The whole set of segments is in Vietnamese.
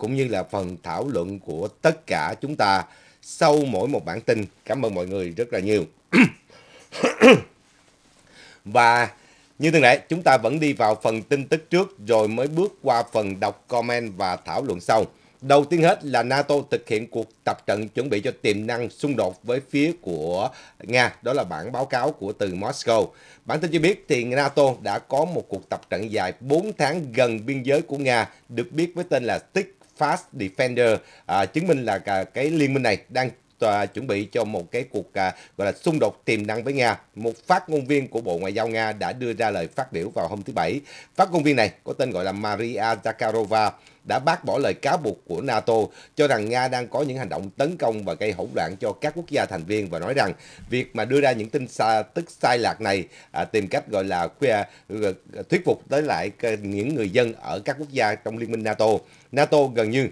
cũng như là phần thảo luận của tất cả chúng ta sau mỗi một bản tin. Cảm ơn mọi người rất là nhiều. Và như thường lệ, chúng ta vẫn đi vào phần tin tức trước rồi mới bước qua phần đọc comment và thảo luận sau. Đầu tiên hết là NATO thực hiện cuộc tập trận chuẩn bị cho tiềm năng xung đột với phía của Nga, đó là bản báo cáo của từ Moscow. Bản tin cho biết thì NATO đã có một cuộc tập trận dài 4 tháng gần biên giới của Nga được biết với tên là Stick Fast Defender à, chứng minh là cả cái liên minh này đang à, chuẩn bị cho một cái cuộc à, gọi là xung đột tiềm năng với Nga. Một phát ngôn viên của Bộ Ngoại giao Nga đã đưa ra lời phát biểu vào hôm thứ Bảy. Phát ngôn viên này có tên gọi là Maria Zakharova đã bác bỏ lời cáo buộc của NATO cho rằng Nga đang có những hành động tấn công và gây hỗn loạn cho các quốc gia thành viên và nói rằng việc mà đưa ra những tin xa, tức sai lạc này à, tìm cách gọi là ờ, thuyết phục tới lại những người dân ở các quốc gia trong Liên minh NATO. NATO gần như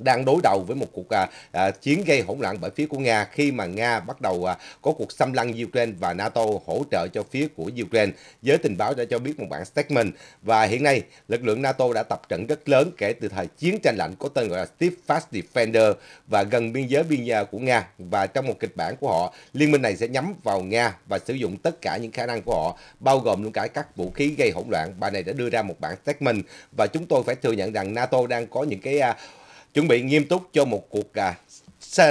đang đối đầu với một cuộc à, à, chiến gây hỗn loạn bởi phía của Nga khi mà Nga bắt đầu à, có cuộc xâm lăng Ukraine và NATO hỗ trợ cho phía của Ukraine. Giới tình báo đã cho biết một bản statement và hiện nay lực lượng NATO đã tập trận rất lớn kể từ thời chiến tranh lạnh có tên gọi là Steadfast Defender và gần biên giới biên giới của Nga và trong một kịch bản của họ, liên minh này sẽ nhắm vào Nga và sử dụng tất cả những khả năng của họ bao gồm luôn cả các vũ khí gây hỗn loạn. Bà này đã đưa ra một bản statement và chúng tôi phải thừa nhận rằng NATO đang có những cái uh, chuẩn bị nghiêm túc cho một cuộc à,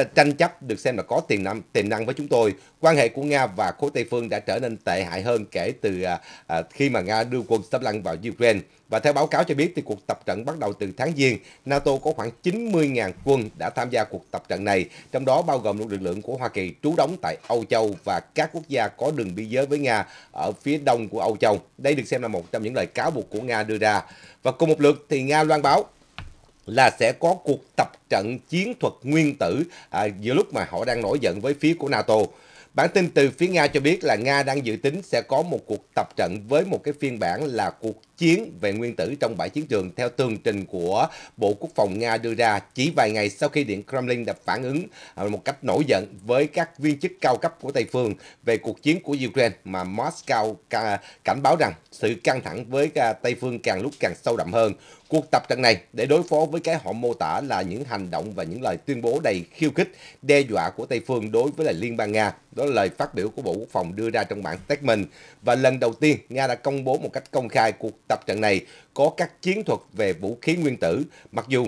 tranh chấp được xem là có tiềm năng tiềm năng với chúng tôi. Quan hệ của Nga và khối Tây phương đã trở nên tệ hại hơn kể từ à, à, khi mà Nga đưa quân xâm lăng vào Ukraine. Và theo báo cáo cho biết thì cuộc tập trận bắt đầu từ tháng Giêng, NATO có khoảng 90.000 quân đã tham gia cuộc tập trận này, trong đó bao gồm lực lượng của Hoa Kỳ trú đóng tại Âu Châu và các quốc gia có đường biên giới với Nga ở phía đông của Âu Châu. Đây được xem là một trong những lời cáo buộc của Nga đưa ra. Và cùng một lượt thì Nga loan báo là sẽ có cuộc tập trận chiến thuật nguyên tử à, giữa lúc mà họ đang nổi giận với phía của NATO. Bản tin từ phía Nga cho biết là Nga đang dự tính sẽ có một cuộc tập trận với một cái phiên bản là cuộc chiến về nguyên tử trong bãi chiến trường theo tường trình của Bộ Quốc phòng Nga đưa ra chỉ vài ngày sau khi Điện Kremlin đã phản ứng à, một cách nổi giận với các viên chức cao cấp của Tây Phương về cuộc chiến của Ukraine mà Moscow cảnh báo rằng sự căng thẳng với à, Tây Phương càng lúc càng sâu đậm hơn cuộc tập trận này để đối phó với cái họ mô tả là những hành động và những lời tuyên bố đầy khiêu khích, đe dọa của Tây phương đối với lại Liên bang Nga. Đó là lời phát biểu của Bộ Quốc phòng đưa ra trong bản statement. Và lần đầu tiên, Nga đã công bố một cách công khai cuộc tập trận này có các chiến thuật về vũ khí nguyên tử, mặc dù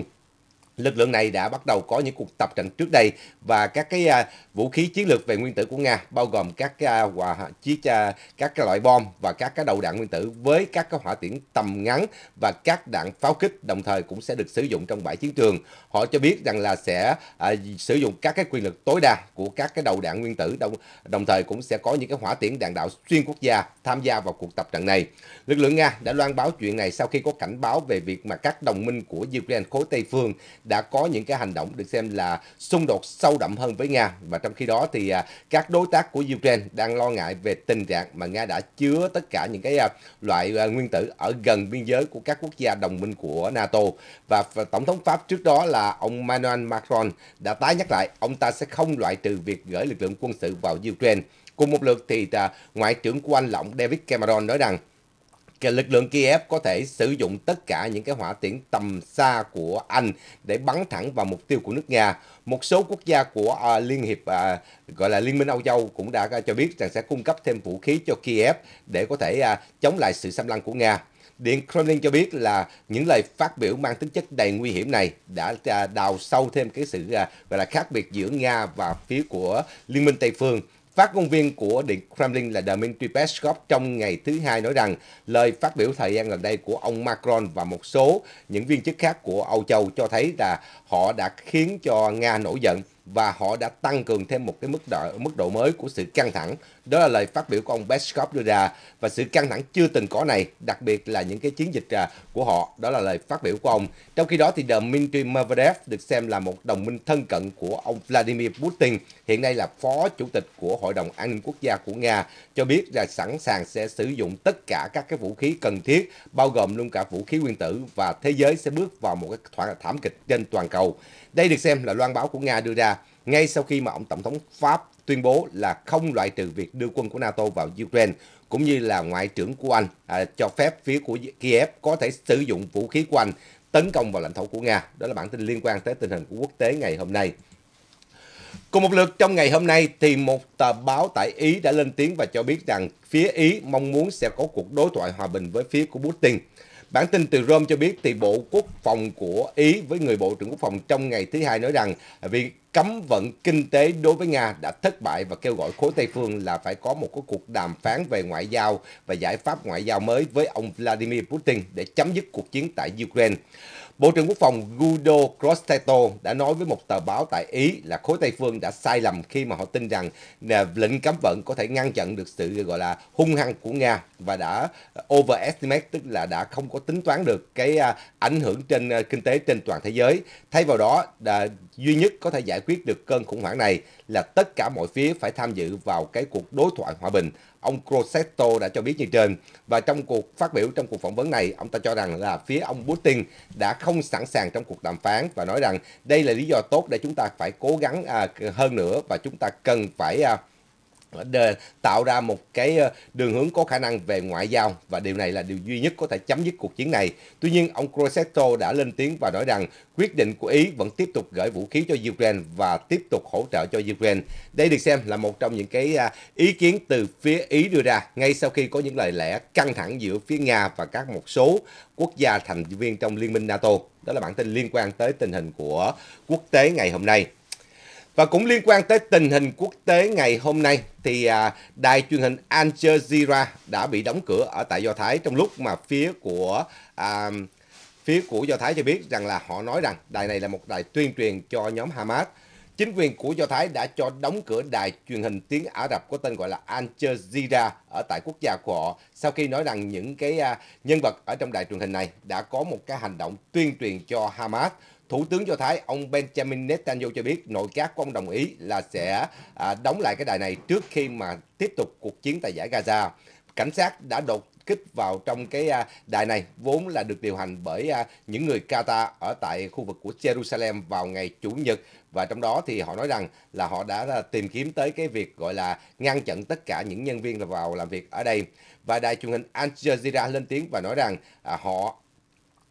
Lực lượng này đã bắt đầu có những cuộc tập trận trước đây và các cái à, vũ khí chiến lược về nguyên tử của Nga bao gồm các à, quả chiếc à, các cái loại bom và các cái đầu đạn nguyên tử với các cái hỏa tiễn tầm ngắn và các đạn pháo kích đồng thời cũng sẽ được sử dụng trong bãi chiến trường. Họ cho biết rằng là sẽ à, sử dụng các cái quyền lực tối đa của các cái đầu đạn nguyên tử đồng, đồng thời cũng sẽ có những cái hỏa tiễn đạn đạo xuyên quốc gia tham gia vào cuộc tập trận này. Lực lượng Nga đã loan báo chuyện này sau khi có cảnh báo về việc mà các đồng minh của Ukraine khối Tây phương đã có những cái hành động được xem là xung đột sâu đậm hơn với Nga và trong khi đó thì à, các đối tác của Ukraine đang lo ngại về tình trạng mà Nga đã chứa tất cả những cái à, loại à, nguyên tử ở gần biên giới của các quốc gia đồng minh của NATO và tổng thống Pháp trước đó là ông Emmanuel Macron đã tái nhắc lại ông ta sẽ không loại trừ việc gửi lực lượng quân sự vào Ukraine. Cùng một lượt thì Ngoại trưởng của Anh lộng David Cameron nói rằng lực lượng Kiev có thể sử dụng tất cả những cái hỏa tiễn tầm xa của Anh để bắn thẳng vào mục tiêu của nước Nga. Một số quốc gia của à, Liên hiệp à, gọi là Liên minh Âu Châu cũng đã à, cho biết rằng sẽ cung cấp thêm vũ khí cho Kiev để có thể à, chống lại sự xâm lăng của Nga. Điện Kremlin cho biết là những lời phát biểu mang tính chất đầy nguy hiểm này đã à, đào sâu thêm cái sự à, gọi là khác biệt giữa Nga và phía của Liên minh Tây Phương Phát ngôn viên của Điện Kremlin là Dmitry Peskov trong ngày thứ hai nói rằng lời phát biểu thời gian gần đây của ông Macron và một số những viên chức khác của Âu Châu cho thấy là họ đã khiến cho Nga nổi giận và họ đã tăng cường thêm một cái mức độ mức độ mới của sự căng thẳng. Đó là lời phát biểu của ông Peskov đưa ra và sự căng thẳng chưa từng có này, đặc biệt là những cái chiến dịch à, của họ. Đó là lời phát biểu của ông. Trong khi đó thì Dmitry Medvedev được xem là một đồng minh thân cận của ông Vladimir Putin, hiện nay là phó chủ tịch của Hội đồng An ninh Quốc gia của Nga, cho biết là sẵn sàng sẽ sử dụng tất cả các cái vũ khí cần thiết, bao gồm luôn cả vũ khí nguyên tử và thế giới sẽ bước vào một cái thảm kịch trên toàn cầu. Đây được xem là loan báo của Nga đưa ra ngay sau khi mà ông Tổng thống Pháp tuyên bố là không loại trừ việc đưa quân của NATO vào Ukraine, cũng như là Ngoại trưởng của Anh à, cho phép phía của Kiev có thể sử dụng vũ khí của Anh tấn công vào lãnh thổ của Nga. Đó là bản tin liên quan tới tình hình của quốc tế ngày hôm nay. Cùng một lượt trong ngày hôm nay thì một tờ báo tại Ý đã lên tiếng và cho biết rằng phía Ý mong muốn sẽ có cuộc đối thoại hòa bình với phía của Putin. Bản tin từ Rome cho biết thì Bộ Quốc phòng của Ý với người Bộ trưởng Quốc phòng trong ngày thứ hai nói rằng việc cấm vận kinh tế đối với Nga đã thất bại và kêu gọi khối Tây Phương là phải có một cuộc đàm phán về ngoại giao và giải pháp ngoại giao mới với ông Vladimir Putin để chấm dứt cuộc chiến tại Ukraine. Bộ trưởng Quốc phòng Guido Crosteto đã nói với một tờ báo tại Ý là khối Tây phương đã sai lầm khi mà họ tin rằng lệnh cấm vận có thể ngăn chặn được sự gọi là hung hăng của Nga và đã overestimate tức là đã không có tính toán được cái à, ảnh hưởng trên à, kinh tế trên toàn thế giới. Thay vào đó, à, duy nhất có thể giải quyết được cơn khủng hoảng này là tất cả mọi phía phải tham dự vào cái cuộc đối thoại hòa bình Ông Crosetto đã cho biết như trên và trong cuộc phát biểu trong cuộc phỏng vấn này, ông ta cho rằng là phía ông Putin đã không sẵn sàng trong cuộc đàm phán và nói rằng đây là lý do tốt để chúng ta phải cố gắng à, hơn nữa và chúng ta cần phải à, để tạo ra một cái ờ, đường hướng có khả năng về ngoại giao và điều này là điều duy nhất có thể chấm dứt cuộc chiến này. Tuy nhiên, ông Crosetto đã lên tiếng và nói rằng quyết định của Ý vẫn tiếp tục gửi vũ khí cho Ukraine và tiếp tục hỗ trợ cho Ukraine. Đây được xem là một trong những cái à, ý kiến từ phía Ý đưa ra ngay sau khi có những lời lẽ căng thẳng giữa phía Nga và các một số quốc gia thành viên trong Liên minh NATO. Đó là bản tin liên quan tới tình hình của quốc tế ngày hôm nay. Và cũng liên quan tới tình hình quốc tế ngày hôm nay thì à, đài truyền hình Al Jazeera đã bị đóng cửa ở tại Do Thái trong lúc mà phía của à, phía của Do Thái cho biết rằng là họ nói rằng đài này là một đài tuyên truyền cho nhóm Hamas Chính quyền của Do Thái đã cho đóng cửa đài truyền hình tiếng Ả Rập có tên gọi là Al Jazeera ở tại quốc gia của họ sau khi nói rằng những cái à, nhân vật ở trong đài truyền hình này đã có một cái hành động tuyên truyền cho Hamas. Thủ tướng Do Thái ông Benjamin Netanyahu cho biết nội các của ông đồng ý là sẽ à, đóng lại cái đài này trước khi mà tiếp tục cuộc chiến tại giải Gaza cảnh sát đã đột kích vào trong cái à, đài này vốn là được điều hành bởi à, những người Qatar ở tại khu vực của Jerusalem vào ngày chủ nhật và trong đó thì họ nói rằng là họ đã à, tìm kiếm tới cái việc gọi là ngăn chặn tất cả những nhân viên vào làm việc ở đây và đài truyền hình Al Jazeera lên tiếng và nói rằng họ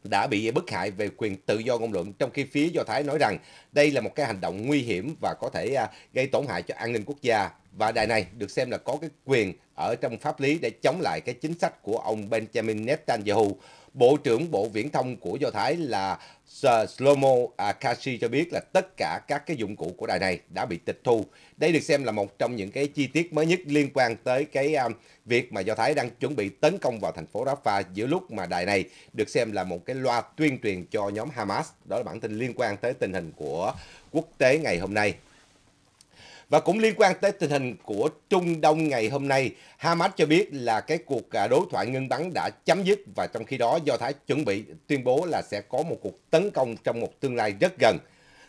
đã bị bức hại về quyền tự do ngôn luận trong khi phía Do Thái nói rằng đây là một cái hành động nguy hiểm và có thể à, gây tổn hại cho an ninh quốc gia và đài này được xem là có cái quyền ở trong pháp lý để chống lại cái chính sách của ông Benjamin Netanyahu Bộ trưởng Bộ Viễn thông của Do Thái là Slomo Akashi cho biết là tất cả các cái dụng cụ của đài này đã bị tịch thu. Đây được xem là một trong những cái chi tiết mới nhất liên quan tới cái um, việc mà Do Thái đang chuẩn bị tấn công vào thành phố Rafah giữa lúc mà đài này được xem là một cái loa tuyên truyền cho nhóm Hamas. Đó là bản tin liên quan tới tình hình của quốc tế ngày hôm nay. Và cũng liên quan tới tình hình của Trung Đông ngày hôm nay, Hamas cho biết là cái cuộc à, đối thoại ngưng bắn đã chấm dứt và trong khi đó Do Thái chuẩn bị tuyên bố là sẽ có một cuộc tấn công trong một tương lai rất gần.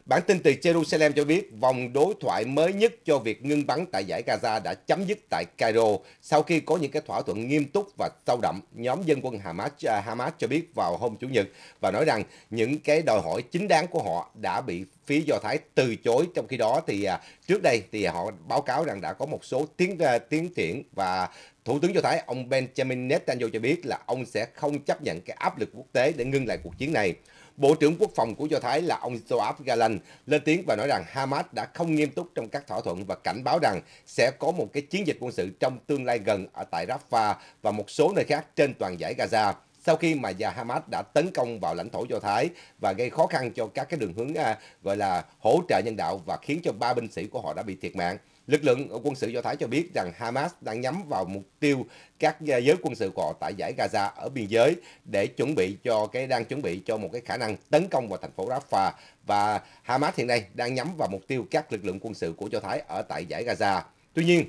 Bản tin từ Jerusalem cho biết vòng đối thoại mới nhất cho việc ngưng bắn tại giải Gaza đã chấm dứt tại Cairo sau khi có những cái thỏa thuận nghiêm túc và sâu đậm. Nhóm dân quân Hamas, à, Hamas cho biết vào hôm Chủ nhật và nói rằng những cái đòi hỏi chính đáng của họ đã bị phía Do Thái từ chối. Trong khi đó thì à, trước đây thì họ báo cáo rằng đã có một số tiến à, tiến triển và Thủ tướng Do Thái ông Benjamin Netanyahu cho biết là ông sẽ không chấp nhận cái áp lực quốc tế để ngưng lại cuộc chiến này. Bộ trưởng Quốc phòng của Do Thái là ông Joab Galan lên tiếng và nói rằng Hamas đã không nghiêm túc trong các thỏa thuận và cảnh báo rằng sẽ có một cái chiến dịch quân sự trong tương lai gần ở tại Rafah và một số nơi khác trên toàn giải Gaza sau khi mà nhà Hamas đã tấn công vào lãnh thổ Do Thái và gây khó khăn cho các cái đường hướng à, gọi là hỗ trợ nhân đạo và khiến cho ba binh sĩ của họ đã bị thiệt mạng. Lực lượng quân sự Do Thái cho biết rằng Hamas đang nhắm vào mục tiêu các giới quân sự của họ tại giải Gaza ở biên giới để chuẩn bị cho cái đang chuẩn bị cho một cái khả năng tấn công vào thành phố Rafah và Hamas hiện nay đang nhắm vào mục tiêu các lực lượng quân sự của Do Thái ở tại giải Gaza. Tuy nhiên,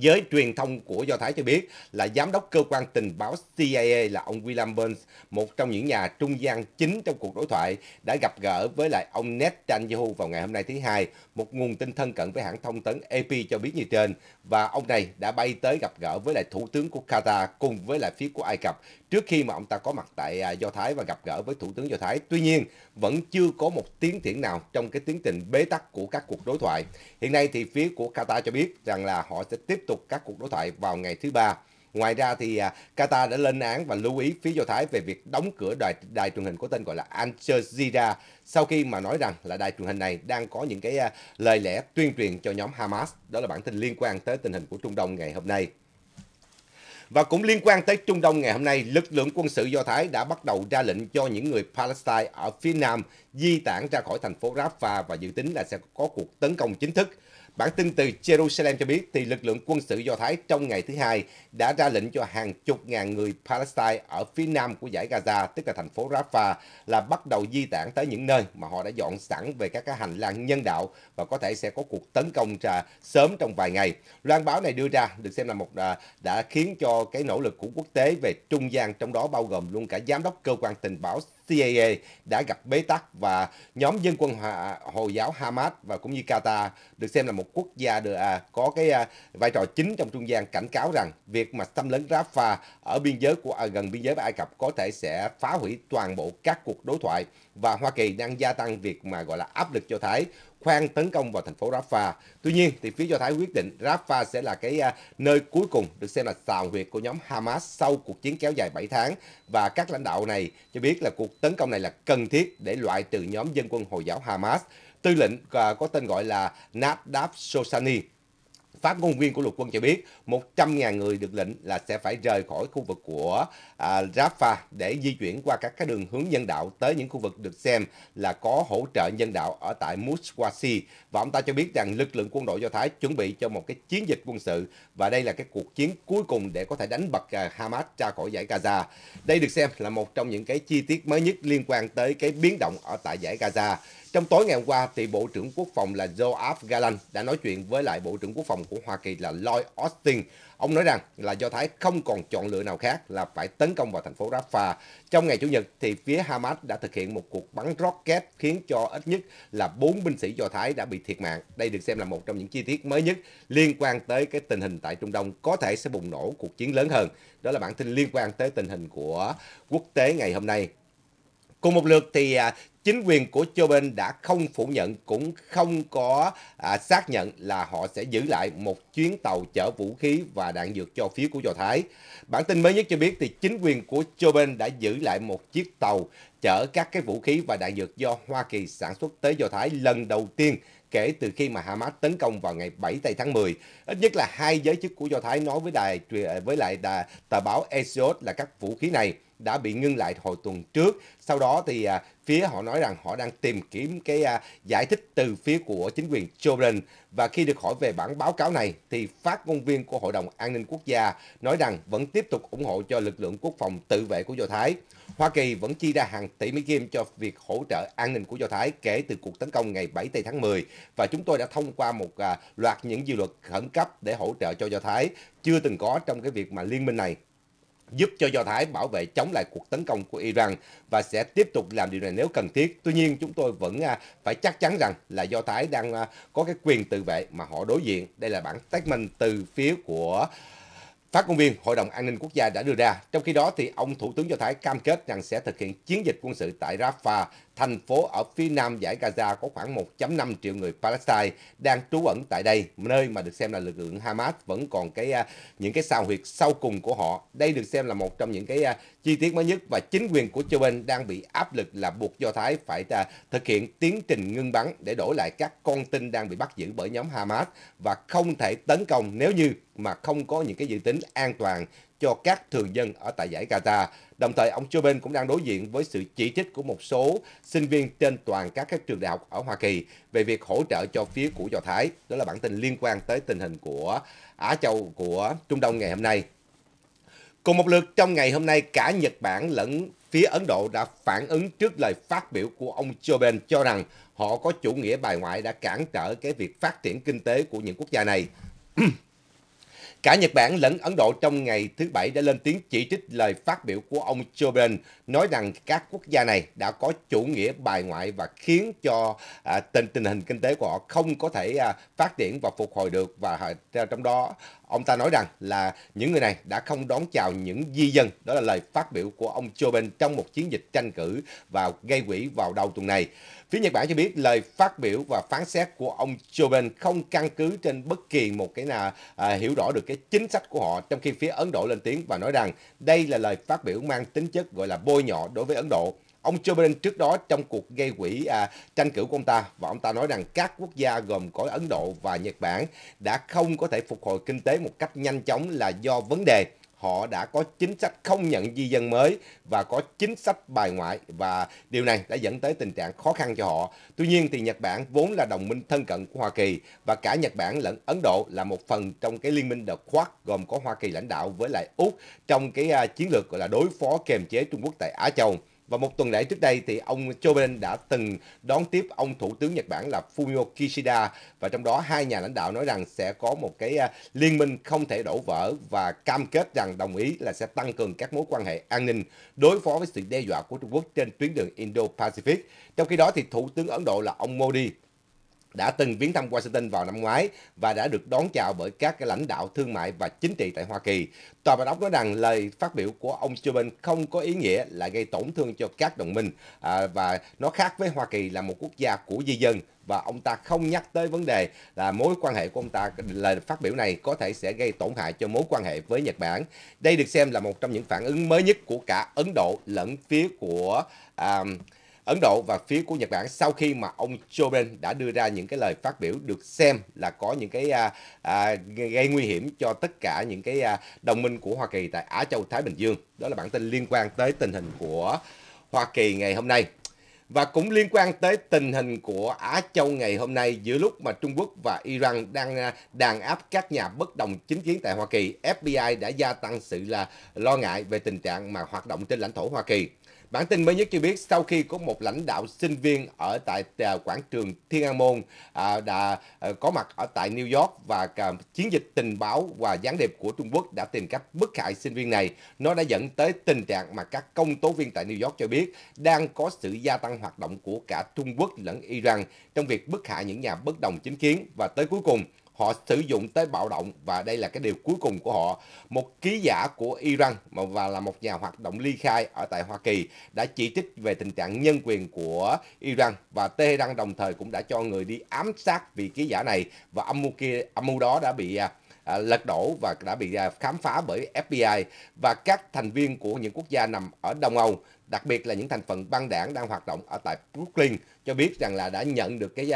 Giới truyền thông của Do Thái cho biết là giám đốc cơ quan tình báo CIA là ông William Burns, một trong những nhà trung gian chính trong cuộc đối thoại, đã gặp gỡ với lại ông Netanyahu vào ngày hôm nay thứ Hai. Một nguồn tin thân cận với hãng thông tấn AP cho biết như trên. Và ông này đã bay tới gặp gỡ với lại Thủ tướng của Qatar cùng với lại phía của Ai Cập trước khi mà ông ta có mặt tại à, Do Thái và gặp gỡ với Thủ tướng Do Thái. Tuy nhiên, vẫn chưa có một tiến triển nào trong cái tiến trình bế tắc của các cuộc đối thoại. Hiện nay thì phía của Qatar cho biết rằng là họ sẽ tiếp tục các cuộc đối thoại vào ngày thứ ba. Ngoài ra thì à, Qatar đã lên án và lưu ý phía Do Thái về việc đóng cửa đài, đài truyền hình có tên gọi là Al Jazeera sau khi mà nói rằng là đài truyền hình này đang có những cái à, lời lẽ tuyên truyền cho nhóm Hamas. Đó là bản tin liên quan tới tình hình của Trung Đông ngày hôm nay. Và cũng liên quan tới Trung Đông ngày hôm nay, lực lượng quân sự Do Thái đã bắt đầu ra lệnh cho những người Palestine ở phía Nam di tản ra khỏi thành phố Rafah và dự tính là sẽ có cuộc tấn công chính thức Bản tin từ Jerusalem cho biết thì lực lượng quân sự Do Thái trong ngày thứ hai đã ra lệnh cho hàng chục ngàn người Palestine ở phía nam của giải Gaza, tức là thành phố Rafah, là bắt đầu di tản tới những nơi mà họ đã dọn sẵn về các cái hành lang nhân đạo và có thể sẽ có cuộc tấn công ra sớm trong vài ngày. Loan báo này đưa ra được xem là một à, đã khiến cho cái nỗ lực của quốc tế về trung gian trong đó bao gồm luôn cả giám đốc cơ quan tình báo CIA đã gặp bế tắc và nhóm dân quân Hồi giáo Hamas và cũng như Qatar được xem là một quốc gia được, à, có cái à, vai trò chính trong trung gian cảnh cáo rằng việc mà xâm lấn Rafah ở biên giới của à, gần biên giới với Ai Cập có thể sẽ phá hủy toàn bộ các cuộc đối thoại và Hoa Kỳ đang gia tăng việc mà gọi là áp lực cho Thái khoan tấn công vào thành phố Rafah. Tuy nhiên, thì phía Do Thái quyết định Rafah sẽ là cái à, nơi cuối cùng được xem là xào huyệt của nhóm Hamas sau cuộc chiến kéo dài 7 tháng và các lãnh đạo này cho biết là cuộc tấn công này là cần thiết để loại trừ nhóm dân quân Hồi giáo Hamas. Tư lệnh à, có tên gọi là Nadav Sosani phát ngôn viên của lục quân cho biết 100.000 người được lệnh là sẽ phải rời khỏi khu vực của à, Rafah để di chuyển qua các cái đường hướng nhân đạo tới những khu vực được xem là có hỗ trợ nhân đạo ở tại Muswasi và ông ta cho biết rằng lực lượng quân đội Do Thái chuẩn bị cho một cái chiến dịch quân sự và đây là cái cuộc chiến cuối cùng để có thể đánh bật à, Hamas ra khỏi giải Gaza. Đây được xem là một trong những cái chi tiết mới nhất liên quan tới cái biến động ở tại giải Gaza. Trong tối ngày hôm qua, thì Bộ trưởng Quốc phòng là Joab Galan đã nói chuyện với lại Bộ trưởng Quốc phòng của Hoa Kỳ là Lloyd Austin. Ông nói rằng là Do Thái không còn chọn lựa nào khác là phải tấn công vào thành phố Rafah. Trong ngày Chủ nhật, thì phía Hamas đã thực hiện một cuộc bắn rocket khiến cho ít nhất là 4 binh sĩ Do Thái đã bị thiệt mạng. Đây được xem là một trong những chi tiết mới nhất liên quan tới cái tình hình tại Trung Đông có thể sẽ bùng nổ cuộc chiến lớn hơn. Đó là bản tin liên quan tới tình hình của quốc tế ngày hôm nay Cùng một lượt thì à, chính quyền của Joe Biden đã không phủ nhận cũng không có à, xác nhận là họ sẽ giữ lại một chuyến tàu chở vũ khí và đạn dược cho phía của Do Thái. Bản tin mới nhất cho biết thì chính quyền của Joe Biden đã giữ lại một chiếc tàu chở các cái vũ khí và đạn dược do Hoa Kỳ sản xuất tới Do Thái lần đầu tiên kể từ khi mà Hamas tấn công vào ngày 7 tây tháng 10. Ít nhất là hai giới chức của Do Thái nói với đài à, với lại đài, tờ báo Axios là các vũ khí này đã bị ngưng lại hồi tuần trước. Sau đó thì à, phía họ nói rằng họ đang tìm kiếm cái à, giải thích từ phía của chính quyền Joe Biden và khi được hỏi về bản báo cáo này thì phát ngôn viên của Hội đồng An ninh Quốc gia nói rằng vẫn tiếp tục ủng hộ cho lực lượng quốc phòng tự vệ của Do Thái. Hoa Kỳ vẫn chi ra hàng tỷ Mỹ Kim cho việc hỗ trợ an ninh của Do Thái kể từ cuộc tấn công ngày 7 tháng 10 và chúng tôi đã thông qua một à, loạt những dự luật khẩn cấp để hỗ trợ cho Do Thái chưa từng có trong cái việc mà liên minh này giúp cho Do Thái bảo vệ chống lại cuộc tấn công của Iran và sẽ tiếp tục làm điều này nếu cần thiết. Tuy nhiên, chúng tôi vẫn à, phải chắc chắn rằng là Do Thái đang à, có cái quyền tự vệ mà họ đối diện. Đây là bản statement từ phía của Phát ngôn viên Hội đồng An ninh Quốc gia đã đưa ra. Trong khi đó, thì ông Thủ tướng Do Thái cam kết rằng sẽ thực hiện chiến dịch quân sự tại Rafah thành phố ở phía nam giải Gaza có khoảng 1.5 triệu người Palestine đang trú ẩn tại đây, nơi mà được xem là lực lượng Hamas vẫn còn cái à, những cái sao huyệt sau cùng của họ. Đây được xem là một trong những cái à, chi tiết mới nhất và chính quyền của Joe Biden đang bị áp lực là buộc Do Thái phải à, thực hiện tiến trình ngưng bắn để đổi lại các con tin đang bị bắt giữ bởi nhóm Hamas và không thể tấn công nếu như mà không có những cái dự tính an toàn cho các thường dân ở tại giải Gaza. Đồng thời, ông Chobin cũng đang đối diện với sự chỉ trích của một số sinh viên trên toàn các các trường đại học ở Hoa Kỳ về việc hỗ trợ cho phía của Do Thái. Đó là bản tin liên quan tới tình hình của Á Châu, của Trung Đông ngày hôm nay. Cùng một lượt trong ngày hôm nay, cả Nhật Bản lẫn phía Ấn Độ đã phản ứng trước lời phát biểu của ông Joe Biden cho rằng họ có chủ nghĩa bài ngoại đã cản trở cái việc phát triển kinh tế của những quốc gia này. Cả Nhật Bản lẫn Ấn Độ trong ngày thứ Bảy đã lên tiếng chỉ trích lời phát biểu của ông Joe Biden, nói rằng các quốc gia này đã có chủ nghĩa bài ngoại và khiến cho à, tình, tình hình kinh tế của họ không có thể à, phát triển và phục hồi được và à, trong đó Ông ta nói rằng là những người này đã không đón chào những di dân. Đó là lời phát biểu của ông Joe Biden trong một chiến dịch tranh cử và gây quỹ vào đầu tuần này. Phía Nhật Bản cho biết lời phát biểu và phán xét của ông Joe Biden không căn cứ trên bất kỳ một cái nào à, hiểu rõ được cái chính sách của họ, trong khi phía Ấn Độ lên tiếng và nói rằng đây là lời phát biểu mang tính chất gọi là bôi nhọ đối với Ấn Độ. Ông Joe Biden trước đó trong cuộc gây quỹ à, tranh cử của ông ta và ông ta nói rằng các quốc gia gồm có Ấn Độ và Nhật Bản đã không có thể phục hồi kinh tế một cách nhanh chóng là do vấn đề họ đã có chính sách không nhận di dân mới và có chính sách bài ngoại và điều này đã dẫn tới tình trạng khó khăn cho họ. Tuy nhiên thì Nhật Bản vốn là đồng minh thân cận của Hoa Kỳ và cả Nhật Bản lẫn Ấn Độ là một phần trong cái liên minh đợt khoát gồm có Hoa Kỳ lãnh đạo với lại Úc trong cái à, chiến lược gọi là đối phó kềm chế Trung Quốc tại Á Châu. Và một tuần lễ trước đây thì ông Joe Biden đã từng đón tiếp ông Thủ tướng Nhật Bản là Fumio Kishida và trong đó hai nhà lãnh đạo nói rằng sẽ có một cái à, liên minh không thể đổ vỡ và cam kết rằng đồng ý là sẽ tăng cường các mối quan hệ an ninh đối phó với sự đe dọa của Trung Quốc trên tuyến đường Indo-Pacific. Trong khi đó thì Thủ tướng Ấn Độ là ông Modi đã từng viếng thăm Washington vào năm ngoái và đã được đón chào bởi các cái lãnh đạo thương mại và chính trị tại Hoa Kỳ. Tòa Bạch Ốc nói rằng lời phát biểu của ông Cuban không có ý nghĩa là gây tổn thương cho các đồng minh à, và nó khác với Hoa Kỳ là một quốc gia của di dân và ông ta không nhắc tới vấn đề là mối quan hệ của ông ta lời phát biểu này có thể sẽ gây tổn hại cho mối quan hệ với Nhật Bản. Đây được xem là một trong những phản ứng mới nhất của cả Ấn Độ lẫn phía của à, Ấn Độ và phía của Nhật Bản sau khi mà ông Joe Biden đã đưa ra những cái lời phát biểu được xem là có những cái à, à, gây nguy hiểm cho tất cả những cái à, đồng minh của Hoa Kỳ tại Á Châu Thái Bình Dương. Đó là bản tin liên quan tới tình hình của Hoa Kỳ ngày hôm nay. Và cũng liên quan tới tình hình của Á Châu ngày hôm nay giữa lúc mà Trung Quốc và Iran đang à, đàn áp các nhà bất đồng chính kiến tại Hoa Kỳ, FBI đã gia tăng sự là lo ngại về tình trạng mà hoạt động trên lãnh thổ Hoa Kỳ. Bản tin mới nhất cho biết sau khi có một lãnh đạo sinh viên ở tại à, quảng trường Thiên An Môn à, đã à, có mặt ở tại New York và à, chiến dịch tình báo và gián điệp của Trung Quốc đã tìm cách bức hại sinh viên này. Nó đã dẫn tới tình trạng mà các công tố viên tại New York cho biết đang có sự gia tăng hoạt động của cả Trung Quốc lẫn Iran trong việc bức hại những nhà bất đồng chính kiến và tới cuối cùng họ sử dụng tới bạo động và đây là cái điều cuối cùng của họ. Một ký giả của Iran và là một nhà hoạt động ly khai ở tại Hoa Kỳ đã chỉ trích về tình trạng nhân quyền của Iran và Tehran đồng thời cũng đã cho người đi ám sát vị ký giả này và âm mưu kia âm mưu đó đã bị À, à lật đổ và đã bị à, khám phá bởi FBI và các thành viên của những quốc gia nằm ở Đông Âu, đặc biệt là những thành phần băng đảng đang hoạt động ở tại Brooklyn cho biết rằng là đã nhận được cái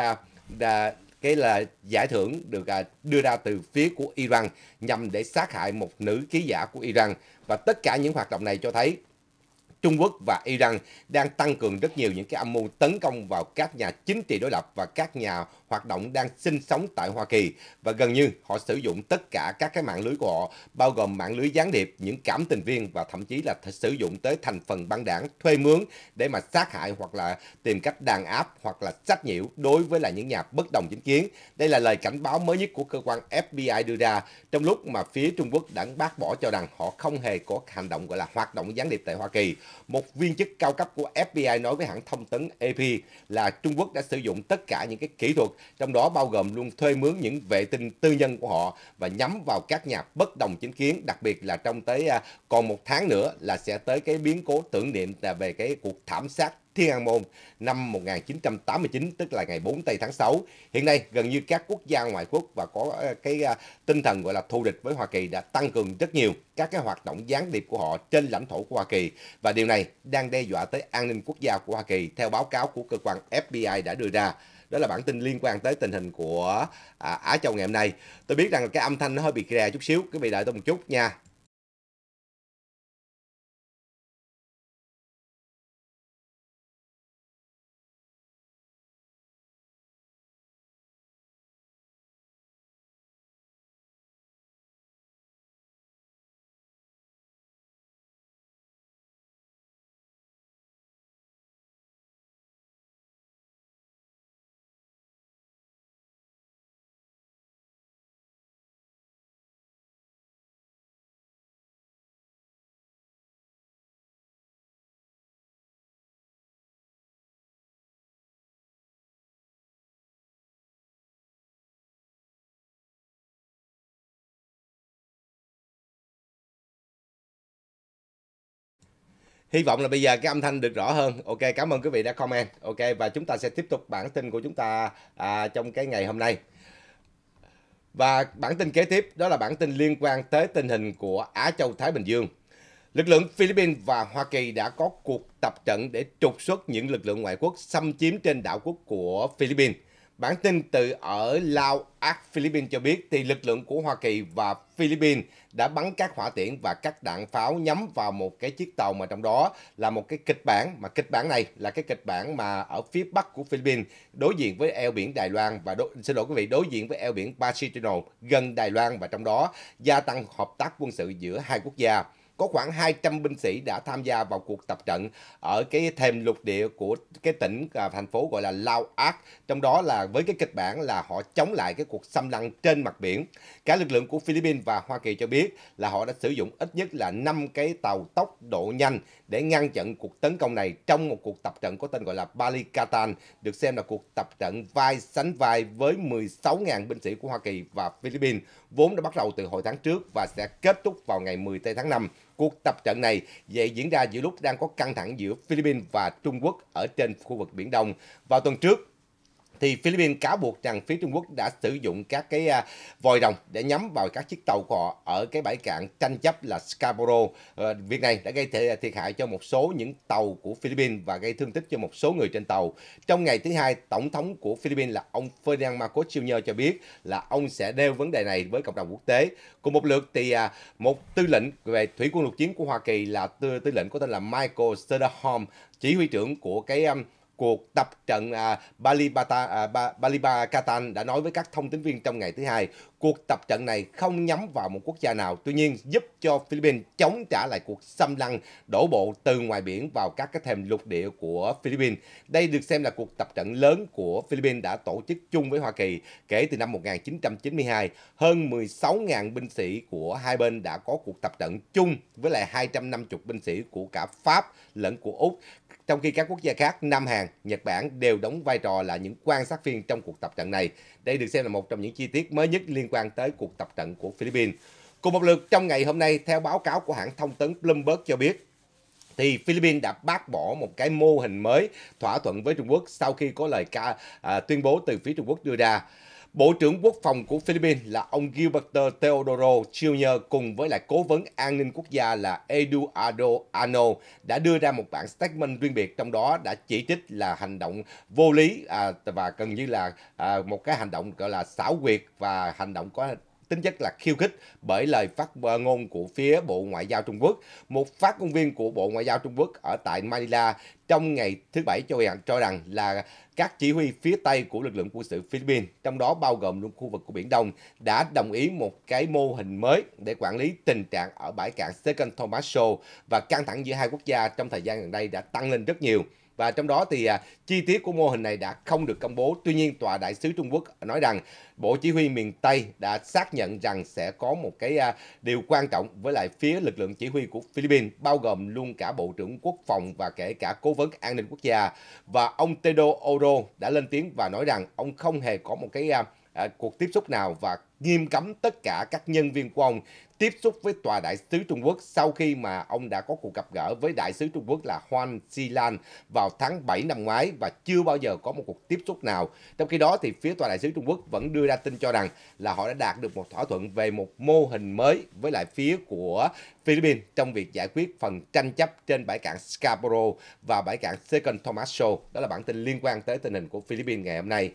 à, cái là giải thưởng được à, đưa ra từ phía của Iran nhằm để sát hại một nữ ký giả của Iran và tất cả những hoạt động này cho thấy Trung Quốc và Iran đang tăng cường rất nhiều những cái âm mưu tấn công vào các nhà chính trị đối lập và các nhà hoạt động đang sinh sống tại Hoa Kỳ và gần như họ sử dụng tất cả các cái mạng lưới của họ, bao gồm mạng lưới gián điệp, những cảm tình viên và thậm chí là sử dụng tới thành phần băng đảng thuê mướn để mà sát hại hoặc là tìm cách đàn áp hoặc là sách nhiễu đối với là những nhà bất đồng chính kiến. Đây là lời cảnh báo mới nhất của cơ quan FBI đưa ra trong lúc mà phía Trung Quốc đã bác bỏ cho rằng họ không hề có hành động gọi là hoạt động gián điệp tại Hoa Kỳ. Một viên chức cao cấp của FBI nói với hãng thông tấn AP là Trung Quốc đã sử dụng tất cả những cái kỹ thuật trong đó bao gồm luôn thuê mướn những vệ tinh tư nhân của họ và nhắm vào các nhà bất đồng chính kiến, đặc biệt là trong tới à, còn một tháng nữa là sẽ tới cái biến cố tưởng niệm về cái cuộc thảm sát Thiên An Môn năm 1989 tức là ngày 4 tây tháng 6. Hiện nay gần như các quốc gia ngoại quốc và có à, cái à, tinh thần gọi là thù địch với Hoa Kỳ đã tăng cường rất nhiều các cái hoạt động gián điệp của họ trên lãnh thổ của Hoa Kỳ và điều này đang đe dọa tới an ninh quốc gia của Hoa Kỳ theo báo cáo của cơ quan FBI đã đưa ra đó là bản tin liên quan tới tình hình của à, Á Châu ngày hôm nay tôi biết rằng cái âm thanh nó hơi bị rè chút xíu quý vị đợi tôi một chút nha hy vọng là bây giờ cái âm thanh được rõ hơn ok cảm ơn quý vị đã comment ok và chúng ta sẽ tiếp tục bản tin của chúng ta à, trong cái ngày hôm nay và bản tin kế tiếp đó là bản tin liên quan tới tình hình của Á Châu Thái Bình Dương lực lượng Philippines và Hoa Kỳ đã có cuộc tập trận để trục xuất những lực lượng ngoại quốc xâm chiếm trên đảo quốc của Philippines Bản tin từ ở Lao Ác Philippines cho biết thì lực lượng của Hoa Kỳ và Philippines đã bắn các hỏa tiễn và các đạn pháo nhắm vào một cái chiếc tàu mà trong đó là một cái kịch bản mà kịch bản này là cái kịch bản mà ở phía bắc của Philippines đối diện với eo biển Đài Loan và đối, xin lỗi quý vị đối diện với eo biển Pacino gần Đài Loan và trong đó gia tăng hợp tác quân sự giữa hai quốc gia có khoảng 200 binh sĩ đã tham gia vào cuộc tập trận ở cái thềm lục địa của cái tỉnh và thành phố gọi là Lao Ác, trong đó là với cái kịch bản là họ chống lại cái cuộc xâm lăng trên mặt biển. Cả lực lượng của Philippines và Hoa Kỳ cho biết là họ đã sử dụng ít nhất là 5 cái tàu tốc độ nhanh để ngăn chặn cuộc tấn công này trong một cuộc tập trận có tên gọi là Balikatan, được xem là cuộc tập trận vai sánh vai với 16.000 binh sĩ của Hoa Kỳ và Philippines, vốn đã bắt đầu từ hồi tháng trước và sẽ kết thúc vào ngày 10 tây tháng 5. Cuộc tập trận này dễ diễn ra giữa lúc đang có căng thẳng giữa Philippines và Trung Quốc ở trên khu vực Biển Đông. Vào tuần trước, thì Philippines cáo buộc rằng phía Trung Quốc đã sử dụng các cái à, vòi rồng để nhắm vào các chiếc tàu của họ ở cái bãi cạn tranh chấp là Scarborough. Ờ, việc này đã gây à, thiệt hại cho một số những tàu của Philippines và gây thương tích cho một số người trên tàu. Trong ngày thứ hai, Tổng thống của Philippines là ông Ferdinand Marcos Jr. cho biết là ông sẽ nêu vấn đề này với cộng đồng quốc tế. Cùng một lượt thì à, một tư lệnh về thủy quân lục chiến của Hoa Kỳ là tư, tư lệnh có tên là Michael Sederholm, chỉ huy trưởng của cái cuộc tập trận à, Balibata, à, ba, Baliba đã nói với các thông tin viên trong ngày thứ hai, cuộc tập trận này không nhắm vào một quốc gia nào, tuy nhiên giúp cho Philippines chống trả lại cuộc xâm lăng đổ bộ từ ngoài biển vào các cái thềm lục địa của Philippines. Đây được xem là cuộc tập trận lớn của Philippines đã tổ chức chung với Hoa Kỳ kể từ năm 1992. Hơn 16.000 binh sĩ của hai bên đã có cuộc tập trận chung với lại 250 binh sĩ của cả Pháp lẫn của Úc trong khi các quốc gia khác Nam Hàn, Nhật Bản đều đóng vai trò là những quan sát viên trong cuộc tập trận này. Đây được xem là một trong những chi tiết mới nhất liên quan tới cuộc tập trận của Philippines. Cùng một lượt trong ngày hôm nay, theo báo cáo của hãng thông tấn Bloomberg cho biết, thì Philippines đã bác bỏ một cái mô hình mới thỏa thuận với Trung Quốc sau khi có lời ca à, tuyên bố từ phía Trung Quốc đưa ra. Bộ trưởng Quốc phòng của Philippines là ông Gilberto Teodoro Jr. cùng với lại cố vấn an ninh quốc gia là Eduardo Ano đã đưa ra một bản statement riêng biệt trong đó đã chỉ trích là hành động vô lý à, và gần như là à, một cái hành động gọi là xảo quyệt và hành động có tính chất là khiêu khích bởi lời phát ờ, ngôn của phía Bộ Ngoại giao Trung Quốc. Một phát ngôn viên của Bộ Ngoại giao Trung Quốc ở tại Manila trong ngày thứ Bảy cho rằng, cho rằng là các chỉ huy phía Tây của lực lượng quân sự Philippines, trong đó bao gồm luôn khu vực của Biển Đông, đã đồng ý một cái mô hình mới để quản lý tình trạng ở bãi cạn Second Tomaso và căng thẳng giữa hai quốc gia trong thời gian gần đây đã tăng lên rất nhiều và trong đó thì à, chi tiết của mô hình này đã không được công bố. Tuy nhiên, tòa đại sứ Trung Quốc nói rằng Bộ Chỉ huy miền Tây đã xác nhận rằng sẽ có một cái à, điều quan trọng với lại phía lực lượng chỉ huy của Philippines, bao gồm luôn cả Bộ trưởng Quốc phòng và kể cả Cố vấn An ninh Quốc gia. Và ông Tedo Oro đã lên tiếng và nói rằng ông không hề có một cái à, à cuộc tiếp xúc nào và nghiêm cấm tất cả các nhân viên của ông tiếp xúc với tòa đại sứ Trung Quốc sau khi mà ông đã có cuộc gặp gỡ với đại sứ Trung Quốc là Hoan Lan vào tháng 7 năm ngoái và chưa bao giờ có một cuộc tiếp xúc nào. Trong khi đó thì phía tòa đại sứ Trung Quốc vẫn đưa ra tin cho rằng là họ đã đạt được một thỏa thuận về một mô hình mới với lại phía của Philippines trong việc giải quyết phần tranh chấp trên bãi cảng Scarborough và bãi cảng Second Thomas Tomaso. Đó là bản tin liên quan tới tình hình của Philippines ngày hôm nay.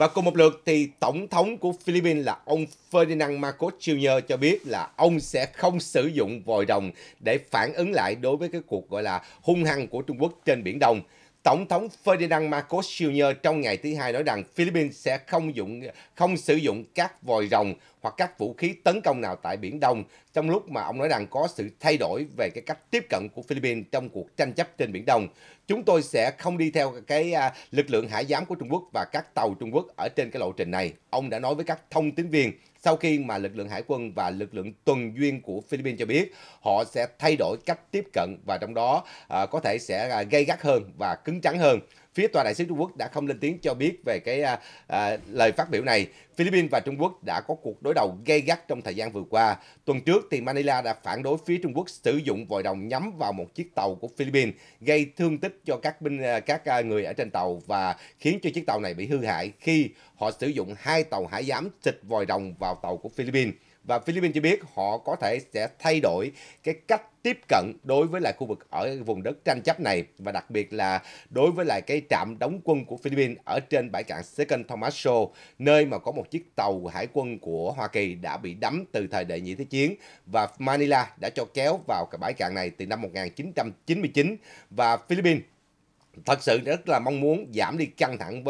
Và cùng một lượt thì Tổng thống của Philippines là ông Ferdinand Marcos Jr. cho biết là ông sẽ không sử dụng vòi đồng để phản ứng lại đối với cái cuộc gọi là hung hăng của Trung Quốc trên Biển Đông. Tổng thống Ferdinand Marcos Jr. trong ngày thứ hai nói rằng Philippines sẽ không dụng không sử dụng các vòi rồng hoặc các vũ khí tấn công nào tại Biển Đông trong lúc mà ông nói rằng có sự thay đổi về cái cách tiếp cận của Philippines trong cuộc tranh chấp trên Biển Đông. Chúng tôi sẽ không đi theo cái à, lực lượng hải giám của Trung Quốc và các tàu Trung Quốc ở trên cái lộ trình này. Ông đã nói với các thông tin viên sau khi mà lực lượng hải quân và lực lượng tuần duyên của Philippines cho biết họ sẽ thay đổi cách tiếp cận và trong đó à, có thể sẽ à, gây gắt hơn và cứng trắng hơn. Phía tòa đại sứ Trung Quốc đã không lên tiếng cho biết về cái à, à, lời phát biểu này. Philippines và Trung Quốc đã có cuộc đối đầu gay gắt trong thời gian vừa qua. Tuần trước thì Manila đã phản đối phía Trung Quốc sử dụng vòi đồng nhắm vào một chiếc tàu của Philippines, gây thương tích cho các binh à, các à, người ở trên tàu và khiến cho chiếc tàu này bị hư hại khi họ sử dụng hai tàu hải giám xịt vòi đồng vào tàu của Philippines và Philippines cho biết họ có thể sẽ thay đổi cái cách tiếp cận đối với lại khu vực ở vùng đất tranh chấp này và đặc biệt là đối với lại cái trạm đóng quân của Philippines ở trên bãi cạn Second Thomas Tomaso nơi mà có một chiếc tàu hải quân của Hoa Kỳ đã bị đắm từ thời đệ nhị thế chiến và Manila đã cho kéo vào cái bãi cạn này từ năm 1999 và Philippines thật sự rất là mong muốn giảm đi căng thẳng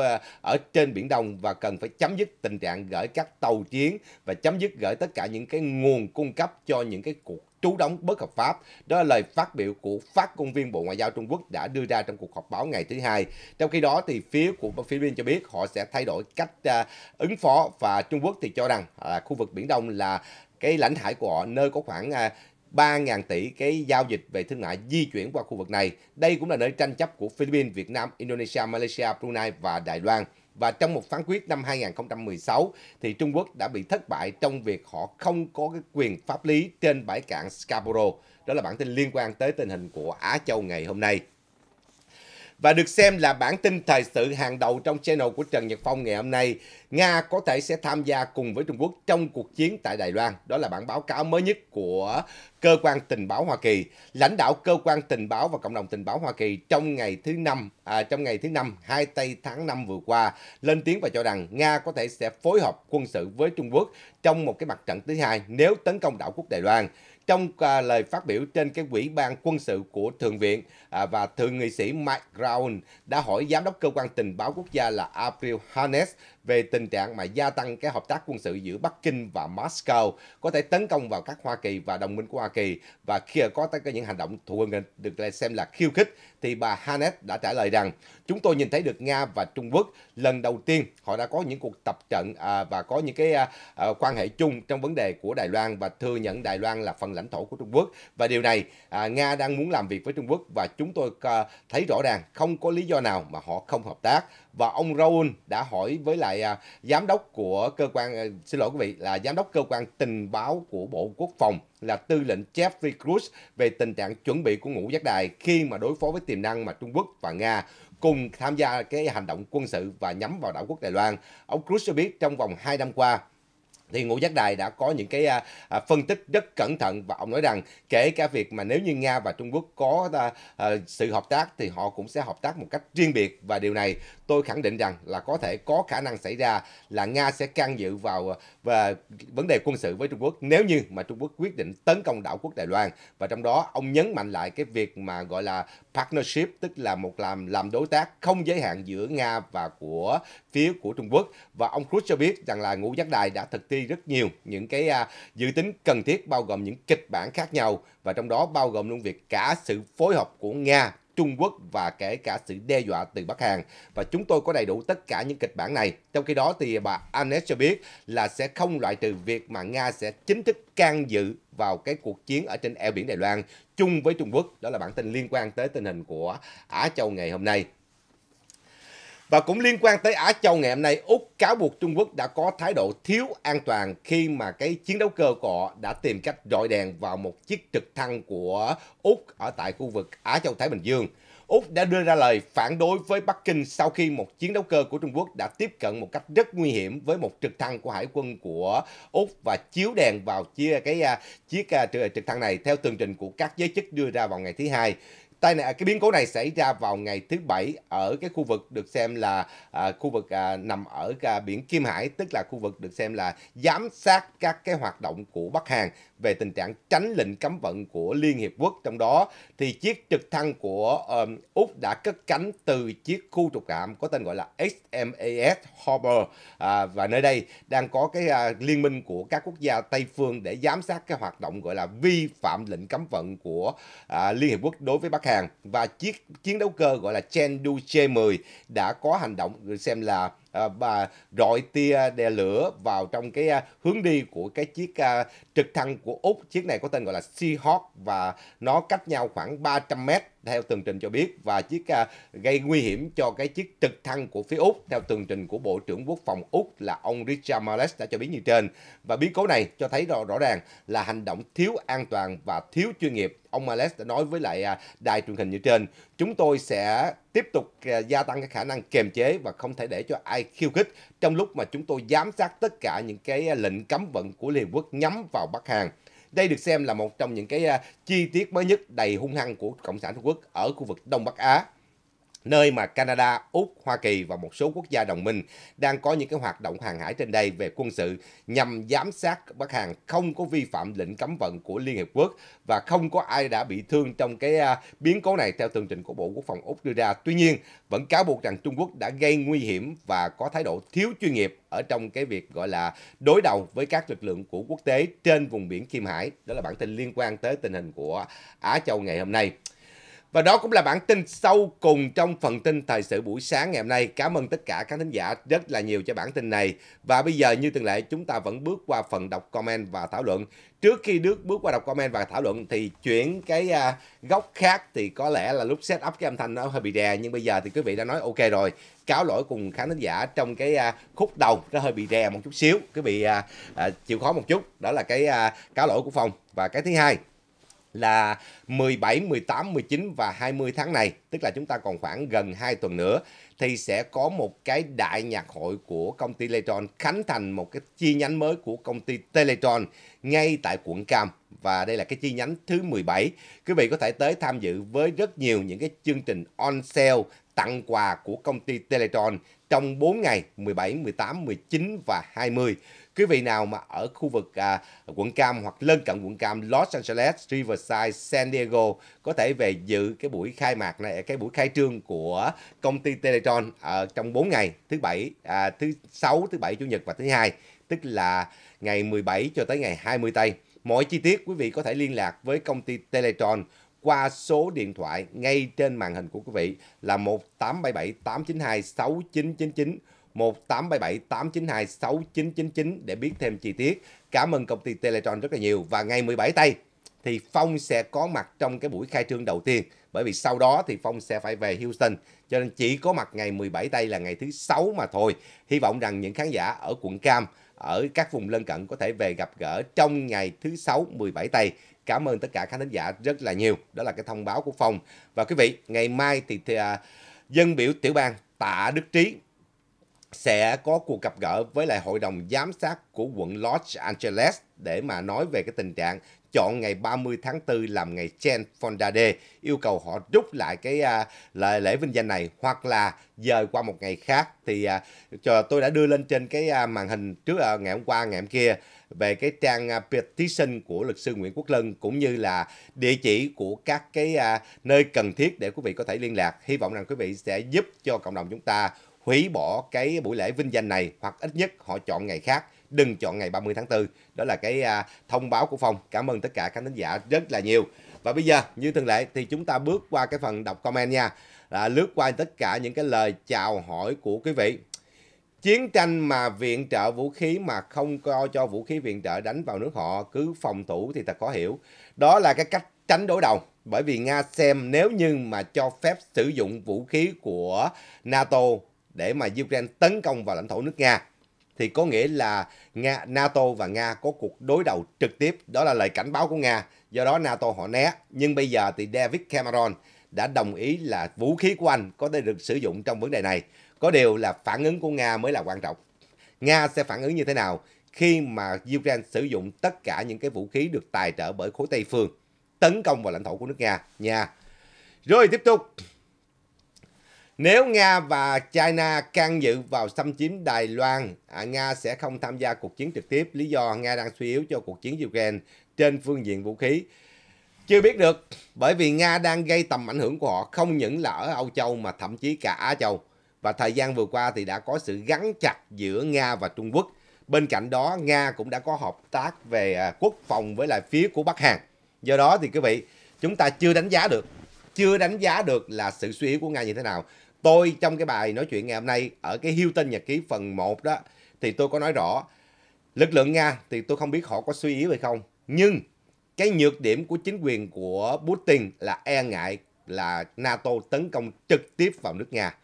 ở trên Biển Đông và cần phải chấm dứt tình trạng gửi các tàu chiến và chấm dứt gửi tất cả những cái nguồn cung cấp cho những cái cuộc trú đóng bất hợp pháp. Đó là lời phát biểu của phát công viên Bộ Ngoại giao Trung Quốc đã đưa ra trong cuộc họp báo ngày thứ hai. Trong khi đó thì phía của Philippines cho biết họ sẽ thay đổi cách à, ứng phó và Trung Quốc thì cho rằng à, khu vực Biển Đông là cái lãnh hải của họ nơi có khoảng à, 3.000 tỷ cái giao dịch về thương mại di chuyển qua khu vực này. Đây cũng là nơi tranh chấp của Philippines, Việt Nam, Indonesia, Malaysia, Brunei và Đài Loan. Và trong một phán quyết năm 2016 thì Trung Quốc đã bị thất bại trong việc họ không có cái quyền pháp lý trên bãi cạn Scarborough. Đó là bản tin liên quan tới tình hình của Á Châu ngày hôm nay và được xem là bản tin thời sự hàng đầu trong channel của Trần Nhật Phong ngày hôm nay. Nga có thể sẽ tham gia cùng với Trung Quốc trong cuộc chiến tại Đài Loan. Đó là bản báo cáo mới nhất của Cơ quan Tình báo Hoa Kỳ. Lãnh đạo Cơ quan Tình báo và Cộng đồng Tình báo Hoa Kỳ trong ngày thứ năm, à, trong ngày thứ năm, hai tây tháng 5 vừa qua, lên tiếng và cho rằng Nga có thể sẽ phối hợp quân sự với Trung Quốc trong một cái mặt trận thứ hai nếu tấn công đảo quốc Đài Loan trong à, lời phát biểu trên cái quỹ ban quân sự của Thượng viện à, và Thượng nghị sĩ Mike Brown đã hỏi Giám đốc Cơ quan Tình báo Quốc gia là April Haines về tình trạng mà gia tăng cái hợp tác quân sự giữa Bắc Kinh và Moscow có thể tấn công vào các Hoa Kỳ và đồng minh của Hoa Kỳ và khi có tất cả những hành động thù quân được xem là khiêu khích thì bà Hanet đã trả lời rằng chúng tôi nhìn thấy được Nga và Trung Quốc lần đầu tiên họ đã có những cuộc tập trận à, và có những cái à, à, quan hệ chung trong vấn đề của Đài Loan và thừa nhận Đài Loan là phần lãnh thổ của Trung Quốc và điều này Nga đang muốn làm việc với Trung Quốc và chúng tôi thấy rõ ràng không có lý do nào mà họ không hợp tác và ông Raul đã hỏi với lại à, giám đốc của cơ quan à, xin lỗi quý vị là giám đốc cơ quan tình báo của Bộ Quốc phòng là tư lệnh Jeffrey Cruz về tình trạng chuẩn bị của ngũ giác đài khi mà đối phó với tiềm năng mà Trung Quốc và Nga cùng tham gia cái hành động quân sự và nhắm vào đảo quốc Đài Loan. Ông Cruz cho biết trong vòng 2 năm qua, thì Ngũ Giác Đài đã có những cái à, à, phân tích rất cẩn thận và ông nói rằng kể cả việc mà nếu như Nga và Trung Quốc có à, sự hợp tác thì họ cũng sẽ hợp tác một cách riêng biệt và điều này tôi khẳng định rằng là có thể có khả năng xảy ra là Nga sẽ can dự vào và vấn đề quân sự với Trung Quốc nếu như mà Trung Quốc quyết định tấn công đảo quốc Đài Loan và trong đó ông nhấn mạnh lại cái việc mà gọi là partnership tức là một làm làm đối tác không giới hạn giữa Nga và của phía của Trung Quốc và ông Cruz cho biết rằng là ngũ giác đài đã thực thi rất nhiều những cái à, dự tính cần thiết bao gồm những kịch bản khác nhau và trong đó bao gồm luôn việc cả sự phối hợp của Nga Trung Quốc và kể cả sự đe dọa từ Bắc Hàn. Và chúng tôi có đầy đủ tất cả những kịch bản này. Trong khi đó thì bà Anes cho biết là sẽ không loại trừ việc mà Nga sẽ chính thức can dự vào cái cuộc chiến ở trên eo biển Đài Loan chung với Trung Quốc. Đó là bản tin liên quan tới tình hình của Á Châu ngày hôm nay. Và cũng liên quan tới Á Châu ngày hôm nay, Úc cáo buộc Trung Quốc đã có thái độ thiếu an toàn khi mà cái chiến đấu cơ của họ đã tìm cách rọi đèn vào một chiếc trực thăng của Úc ở tại khu vực Á Châu Thái Bình Dương. Úc đã đưa ra lời phản đối với Bắc Kinh sau khi một chiến đấu cơ của Trung Quốc đã tiếp cận một cách rất nguy hiểm với một trực thăng của hải quân của Úc và chiếu đèn vào chia cái à, chiếc à, trực thăng này theo tường trình của các giới chức đưa ra vào ngày thứ hai tai nạn cái biến cố này xảy ra vào ngày thứ bảy ở cái khu vực được xem là à, khu vực à, nằm ở à, biển Kim Hải tức là khu vực được xem là giám sát các cái hoạt động của Bắc Hàn về tình trạng tránh lệnh cấm vận của Liên Hiệp Quốc trong đó thì chiếc trực thăng của um, Úc đã cất cánh từ chiếc khu trục cảm có tên gọi là HMAS Harbor à, và nơi đây đang có cái à, liên minh của các quốc gia Tây phương để giám sát cái hoạt động gọi là vi phạm lệnh cấm vận của à, Liên Hiệp Quốc đối với Bắc Hàn hàng và chiếc chiến đấu cơ gọi là Chengdu J-10 đã có hành động xem là và rọi tia đè lửa vào trong cái à, hướng đi của cái chiếc à, trực thăng của Úc. Chiếc này có tên gọi là Seahawk và nó cách nhau khoảng 300 mét theo tường trình cho biết và chiếc uh, gây nguy hiểm cho cái chiếc trực thăng của phía Úc theo tường trình của Bộ trưởng Quốc phòng Úc là ông Richard Marles đã cho biết như trên. Và biến cố này cho thấy rõ, rõ ràng là hành động thiếu an toàn và thiếu chuyên nghiệp. Ông Marles đã nói với lại à, đài truyền hình như trên, chúng tôi sẽ tiếp tục à, gia tăng cái khả năng kiềm chế và không thể để cho ai khiêu khích trong lúc mà chúng tôi giám sát tất cả những cái lệnh cấm vận của Liên Quốc nhắm vào Bắc Hàn. Đây được xem là một trong những cái à, chi tiết mới nhất đầy hung hăng của Cộng sản Trung Quốc ở khu vực Đông Bắc Á nơi mà Canada, Úc, Hoa Kỳ và một số quốc gia đồng minh đang có những cái hoạt động hàng hải trên đây về quân sự nhằm giám sát Bắc Hàn không có vi phạm lệnh cấm vận của Liên Hiệp Quốc và không có ai đã bị thương trong cái à, biến cố này theo tường trình của Bộ Quốc phòng Úc đưa ra. Tuy nhiên, vẫn cáo buộc rằng Trung Quốc đã gây nguy hiểm và có thái độ thiếu chuyên nghiệp ở trong cái việc gọi là đối đầu với các lực lượng của quốc tế trên vùng biển Kim Hải. Đó là bản tin liên quan tới tình hình của Á Châu ngày hôm nay. Và đó cũng là bản tin sâu cùng trong phần tin thời sự buổi sáng ngày hôm nay. Cảm ơn tất cả các thính giả rất là nhiều cho bản tin này. Và bây giờ như thường lệ chúng ta vẫn bước qua phần đọc comment và thảo luận. Trước khi Đức bước qua đọc comment và thảo luận thì chuyển cái à, góc khác thì có lẽ là lúc set up cái âm thanh nó hơi bị đè. Nhưng bây giờ thì quý vị đã nói ok rồi. Cáo lỗi cùng khán thính giả trong cái à, khúc đầu nó hơi bị đè một chút xíu. Quý vị à, chịu khó một chút. Đó là cái cáo lỗi của phòng. Và cái thứ hai là 17, 18, 19 và 20 tháng này, tức là chúng ta còn khoảng gần 2 tuần nữa thì sẽ có một cái đại nhạc hội của công ty Electron khánh thành một cái chi nhánh mới của công ty Teletron ngay tại quận Cam và đây là cái chi nhánh thứ 17. Quý vị có thể tới tham dự với rất nhiều những cái chương trình on sale tặng quà của công ty Teletron trong 4 ngày 17, 18, 19 và 20. Quý vị nào mà ở khu vực à, quận Cam hoặc lân cận quận Cam, Los Angeles, Riverside, San Diego có thể về dự cái buổi khai mạc này, cái buổi khai trương của công ty Teletron ở trong 4 ngày, thứ bảy, à, thứ sáu, thứ bảy, chủ nhật và thứ hai, tức là ngày 17 cho tới ngày 20 tây. Mọi chi tiết quý vị có thể liên lạc với công ty Teletron qua số điện thoại ngay trên màn hình của quý vị là 1877 892 6999 1877892699 để biết thêm chi tiết. Cảm ơn công ty Teletron rất là nhiều và ngày 17 tây thì Phong sẽ có mặt trong cái buổi khai trương đầu tiên bởi vì sau đó thì Phong sẽ phải về Houston cho nên chỉ có mặt ngày 17 tây là ngày thứ sáu mà thôi. Hy vọng rằng những khán giả ở quận Cam ở các vùng lân cận có thể về gặp gỡ trong ngày thứ sáu 17 tây cảm ơn tất cả khán thính giả rất là nhiều. Đó là cái thông báo của Phong. Và quý vị, ngày mai thì, thì à, dân biểu tiểu bang Tạ Đức Trí sẽ có cuộc gặp gỡ với lại hội đồng giám sát của quận Los Angeles để mà nói về cái tình trạng chọn ngày 30 tháng 4 làm ngày Chen Fonda Day, yêu cầu họ rút lại cái à, lễ, lễ vinh danh này hoặc là dời qua một ngày khác thì à, cho tôi đã đưa lên trên cái à, màn hình trước à, ngày hôm qua ngày hôm kia về cái trang à, petition của luật sư Nguyễn Quốc Lân cũng như là địa chỉ của các cái à, nơi cần thiết để quý vị có thể liên lạc. Hy vọng rằng quý vị sẽ giúp cho cộng đồng chúng ta hủy bỏ cái buổi lễ vinh danh này hoặc ít nhất họ chọn ngày khác đừng chọn ngày 30 tháng 4 đó là cái à, thông báo của phòng cảm ơn tất cả các khán giả rất là nhiều và bây giờ như thường lệ thì chúng ta bước qua cái phần đọc comment nha à, lướt qua tất cả những cái lời chào hỏi của quý vị chiến tranh mà viện trợ vũ khí mà không co cho vũ khí viện trợ đánh vào nước họ cứ phòng thủ thì thật khó hiểu đó là cái cách tránh đối đầu bởi vì nga xem nếu như mà cho phép sử dụng vũ khí của nato để mà Ukraine tấn công vào lãnh thổ nước Nga thì có nghĩa là Nga, NATO và Nga có cuộc đối đầu trực tiếp, đó là lời cảnh báo của Nga, do đó NATO họ né. Nhưng bây giờ thì David Cameron đã đồng ý là vũ khí của Anh có thể được sử dụng trong vấn đề này. Có điều là phản ứng của Nga mới là quan trọng. Nga sẽ phản ứng như thế nào khi mà Ukraine sử dụng tất cả những cái vũ khí được tài trợ bởi khối Tây Phương tấn công vào lãnh thổ của nước Nga nha. Rồi tiếp tục, nếu Nga và China can dự vào xâm chiếm Đài Loan, à, Nga sẽ không tham gia cuộc chiến trực tiếp, lý do Nga đang suy yếu cho cuộc chiến Ukraine trên phương diện vũ khí. Chưa biết được, bởi vì Nga đang gây tầm ảnh hưởng của họ không những là ở Âu Châu mà thậm chí cả Á Châu. Và thời gian vừa qua thì đã có sự gắn chặt giữa Nga và Trung Quốc. Bên cạnh đó, Nga cũng đã có hợp tác về à, quốc phòng với lại phía của Bắc Hàn. Do đó thì quý vị, chúng ta chưa đánh giá được, chưa đánh giá được là sự suy yếu của Nga như thế nào. Tôi trong cái bài nói chuyện ngày hôm nay ở cái Hilton nhật ký phần 1 đó thì tôi có nói rõ lực lượng Nga thì tôi không biết họ có suy yếu hay không. Nhưng cái nhược điểm của chính quyền của Putin là e ngại là NATO tấn công trực tiếp vào nước Nga.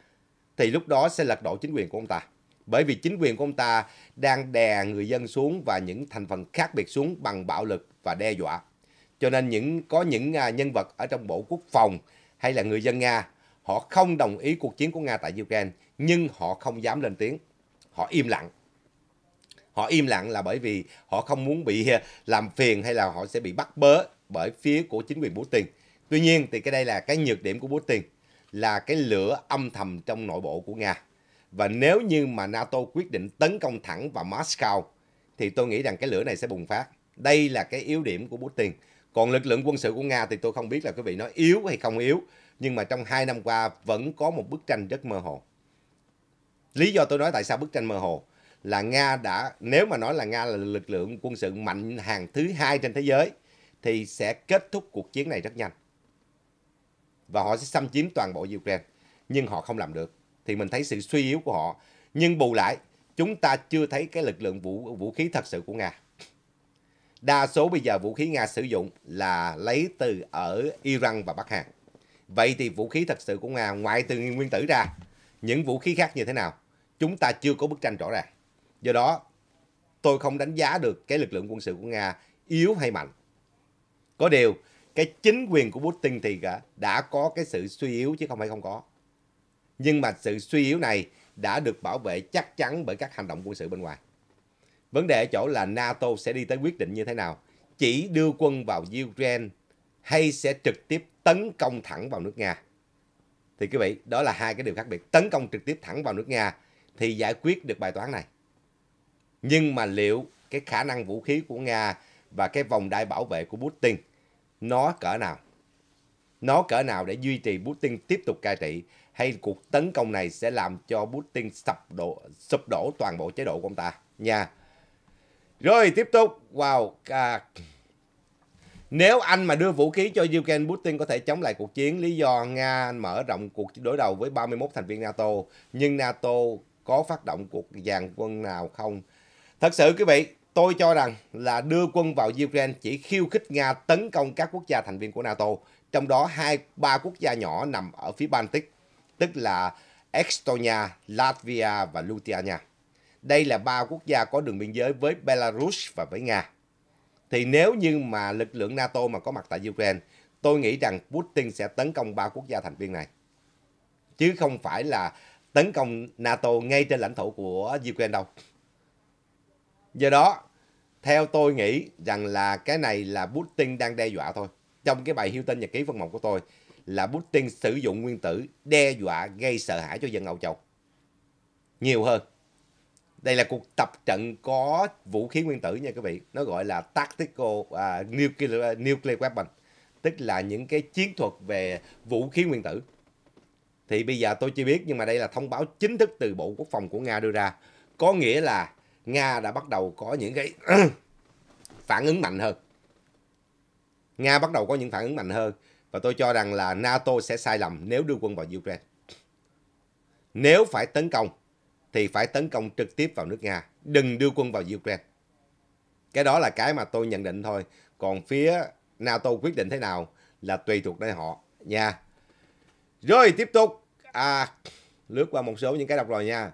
Thì lúc đó sẽ lật đổ chính quyền của ông ta. Bởi vì chính quyền của ông ta đang đè người dân xuống và những thành phần khác biệt xuống bằng bạo lực và đe dọa. Cho nên những có những à, nhân vật ở trong Bộ Quốc phòng hay là người dân Nga Họ không đồng ý cuộc chiến của Nga tại Ukraine, nhưng họ không dám lên tiếng. Họ im lặng. Họ im lặng là bởi vì họ không muốn bị à, làm phiền hay là họ sẽ bị bắt bớ bởi phía của chính quyền Putin. Tuy nhiên thì cái đây là cái nhược điểm của Putin là cái lửa âm thầm trong nội bộ của Nga. Và nếu như mà NATO quyết định tấn công thẳng vào Moscow thì tôi nghĩ rằng cái lửa này sẽ bùng phát. Đây là cái yếu điểm của Putin. Còn lực lượng quân sự của Nga thì tôi không biết là quý vị nói yếu hay không yếu nhưng mà trong hai năm qua vẫn có một bức tranh rất mơ hồ. Lý do tôi nói tại sao bức tranh mơ hồ là Nga đã nếu mà nói là Nga là lực lượng quân sự mạnh hàng thứ hai trên thế giới thì sẽ kết thúc cuộc chiến này rất nhanh. Và họ sẽ xâm chiếm toàn bộ Ukraine, nhưng họ không làm được. Thì mình thấy sự suy yếu của họ, nhưng bù lại chúng ta chưa thấy cái lực lượng vũ vũ khí thật sự của Nga. Đa số bây giờ vũ khí Nga sử dụng là lấy từ ở Iran và Bắc Hàn. Vậy thì vũ khí thật sự của Nga ngoại từ nguyên tử ra, những vũ khí khác như thế nào? Chúng ta chưa có bức tranh rõ ràng. Do đó, tôi không đánh giá được cái lực lượng quân sự của Nga yếu hay mạnh. Có điều, cái chính quyền của Putin thì đã có cái sự suy yếu chứ không phải không có. Nhưng mà sự suy yếu này đã được bảo vệ chắc chắn bởi các hành động quân sự bên ngoài. Vấn đề ở chỗ là NATO sẽ đi tới quyết định như thế nào. Chỉ đưa quân vào Ukraine hay sẽ trực tiếp tấn công thẳng vào nước Nga. Thì quý vị, đó là hai cái điều khác biệt. Tấn công trực tiếp thẳng vào nước Nga thì giải quyết được bài toán này. Nhưng mà liệu cái khả năng vũ khí của Nga và cái vòng đai bảo vệ của Putin nó cỡ nào? Nó cỡ nào để duy trì Putin tiếp tục cai trị hay cuộc tấn công này sẽ làm cho Putin sập đổ, sụp đổ toàn bộ chế độ của ông ta nha. Rồi tiếp tục vào wow. à, nếu Anh mà đưa vũ khí cho Ukraine, Putin có thể chống lại cuộc chiến. Lý do Nga mở rộng cuộc đối đầu với 31 thành viên NATO, nhưng NATO có phát động cuộc dàn quân nào không? Thật sự quý vị, tôi cho rằng là đưa quân vào Ukraine chỉ khiêu khích Nga tấn công các quốc gia thành viên của NATO, trong đó hai ba quốc gia nhỏ nằm ở phía Baltic, tức là Estonia, Latvia và Lithuania. Đây là ba quốc gia có đường biên giới với Belarus và với Nga. Thì nếu như mà lực lượng NATO mà có mặt tại Ukraine, tôi nghĩ rằng Putin sẽ tấn công ba quốc gia thành viên này. Chứ không phải là tấn công NATO ngay trên lãnh thổ của Ukraine đâu. Do đó, theo tôi nghĩ rằng là cái này là Putin đang đe dọa thôi. Trong cái bài hiêu tên nhật ký văn mộng của tôi là Putin sử dụng nguyên tử đe dọa gây sợ hãi cho dân Âu Châu. Nhiều hơn đây là cuộc tập trận có vũ khí nguyên tử nha quý vị nó gọi là tactical uh, nuclear, à, nuclear weapon tức là những cái chiến thuật về vũ khí nguyên tử thì bây giờ tôi chưa biết nhưng mà đây là thông báo chính thức từ bộ quốc phòng của nga đưa ra có nghĩa là nga đã bắt đầu có những cái phản ứng mạnh hơn nga bắt đầu có những phản ứng mạnh hơn và tôi cho rằng là nato sẽ sai lầm nếu đưa quân vào ukraine nếu phải tấn công thì phải tấn công trực tiếp vào nước Nga, đừng đưa quân vào Ukraine. Cái đó là cái mà tôi nhận định thôi. Còn phía NATO quyết định thế nào là tùy thuộc đến họ nha. Rồi tiếp tục à, lướt qua một số những cái đọc rồi nha.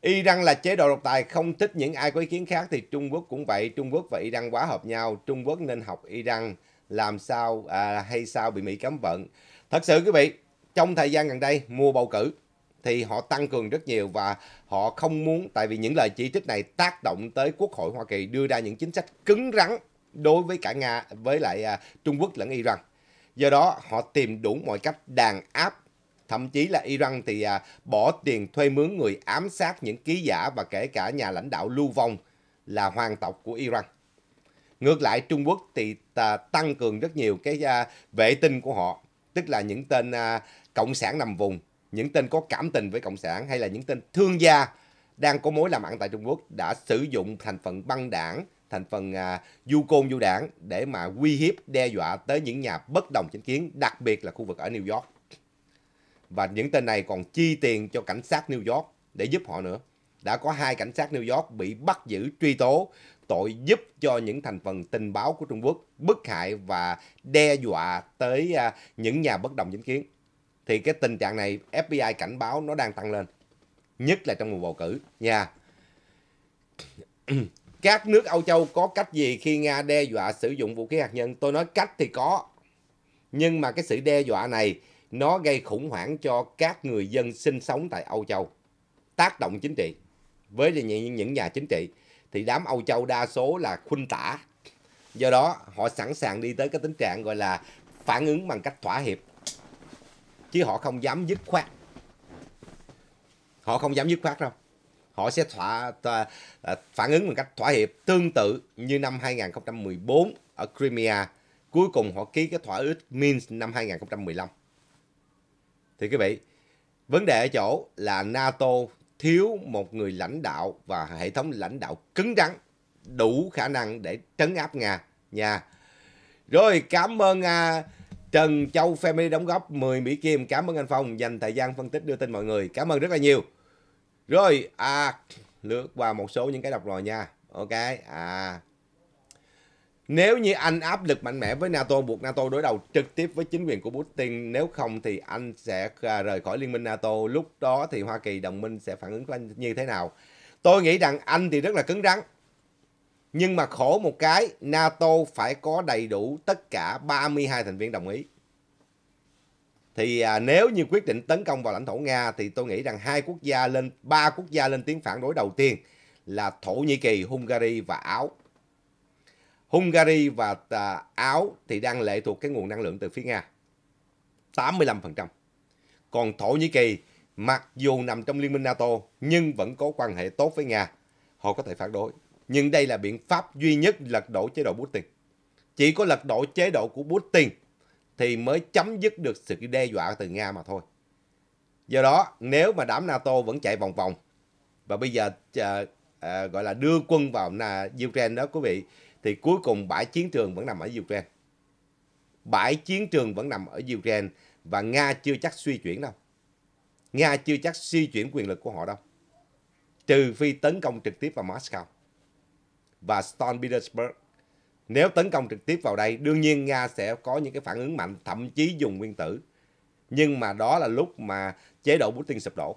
Iran là chế độ độc tài, không thích những ai có ý kiến khác thì Trung Quốc cũng vậy. Trung Quốc và Iran quá hợp nhau. Trung Quốc nên học Iran làm sao à, hay sao bị Mỹ cấm vận. Thật sự quý vị, trong thời gian gần đây mùa bầu cử thì họ tăng cường rất nhiều và họ không muốn tại vì những lời chỉ trích này tác động tới Quốc hội Hoa Kỳ đưa ra những chính sách cứng rắn đối với cả Nga với lại à, Trung Quốc lẫn Iran. Do đó họ tìm đủ mọi cách đàn áp thậm chí là Iran thì à, bỏ tiền thuê mướn người ám sát những ký giả và kể cả nhà lãnh đạo lưu vong là hoàng tộc của Iran. Ngược lại Trung Quốc thì tăng cường rất nhiều cái à, vệ tinh của họ, tức là những tên à, cộng sản nằm vùng những tên có cảm tình với Cộng sản hay là những tên thương gia đang có mối làm ăn tại Trung Quốc đã sử dụng thành phần băng đảng, thành phần à, du côn du đảng để mà uy hiếp, đe dọa tới những nhà bất đồng chính kiến, đặc biệt là khu vực ở New York. Và những tên này còn chi tiền cho cảnh sát New York để giúp họ nữa. Đã có hai cảnh sát New York bị bắt giữ truy tố tội giúp cho những thành phần tình báo của Trung Quốc bức hại và đe dọa tới à, những nhà bất đồng chính kiến thì cái tình trạng này FBI cảnh báo nó đang tăng lên nhất là trong mùa bầu cử nha các nước Âu Châu có cách gì khi Nga đe dọa sử dụng vũ khí hạt nhân tôi nói cách thì có nhưng mà cái sự đe dọa này nó gây khủng hoảng cho các người dân sinh sống tại Âu Châu tác động chính trị với những nhà chính trị thì đám Âu Châu đa số là khuynh tả do đó họ sẵn sàng đi tới cái tình trạng gọi là phản ứng bằng cách thỏa hiệp chứ họ không dám dứt khoát họ không dám dứt khoát đâu họ sẽ thỏa, à, phản ứng bằng cách thỏa hiệp tương tự như năm 2014 ở Crimea cuối cùng họ ký cái thỏa ước Minsk năm 2015 thì quý vị vấn đề ở chỗ là NATO thiếu một người lãnh đạo và hệ thống lãnh đạo cứng rắn đủ khả năng để trấn áp Nga nha. Rồi cảm ơn à, Trần Châu Family đóng góp 10 Mỹ Kim. Cảm ơn anh Phong dành thời gian phân tích đưa tin mọi người. Cảm ơn rất là nhiều. Rồi, à, lướt qua một số những cái đọc rồi nha. Ok, à. Nếu như Anh áp lực mạnh mẽ với NATO, buộc NATO đối đầu trực tiếp với chính quyền của Putin, nếu không thì Anh sẽ à, rời khỏi Liên minh NATO. Lúc đó thì Hoa Kỳ đồng minh sẽ phản ứng với Anh như thế nào? Tôi nghĩ rằng Anh thì rất là cứng rắn. Nhưng mà khổ một cái, NATO phải có đầy đủ tất cả 32 thành viên đồng ý. Thì à, nếu như quyết định tấn công vào lãnh thổ Nga thì tôi nghĩ rằng hai quốc gia lên ba quốc gia lên tiếng phản đối đầu tiên là Thổ Nhĩ Kỳ, Hungary và Áo. Hungary và à, Áo thì đang lệ thuộc cái nguồn năng lượng từ phía Nga. 85%. Còn Thổ Nhĩ Kỳ mặc dù nằm trong Liên minh NATO nhưng vẫn có quan hệ tốt với Nga, họ có thể phản đối. Nhưng đây là biện pháp duy nhất lật đổ chế độ Putin. Chỉ có lật đổ chế độ của Putin thì mới chấm dứt được sự đe dọa từ Nga mà thôi. Do đó, nếu mà đám NATO vẫn chạy vòng vòng và bây giờ uh, uh, gọi là đưa quân vào là Ukraine đó quý vị, thì cuối cùng bãi chiến trường vẫn nằm ở Ukraine. Bãi chiến trường vẫn nằm ở Ukraine và Nga chưa chắc suy chuyển đâu. Nga chưa chắc suy chuyển quyền lực của họ đâu. Trừ phi tấn công trực tiếp vào Moscow và Stone Petersburg. Nếu tấn công trực tiếp vào đây, đương nhiên Nga sẽ có những cái phản ứng mạnh, thậm chí dùng nguyên tử. Nhưng mà đó là lúc mà chế độ Putin sụp đổ.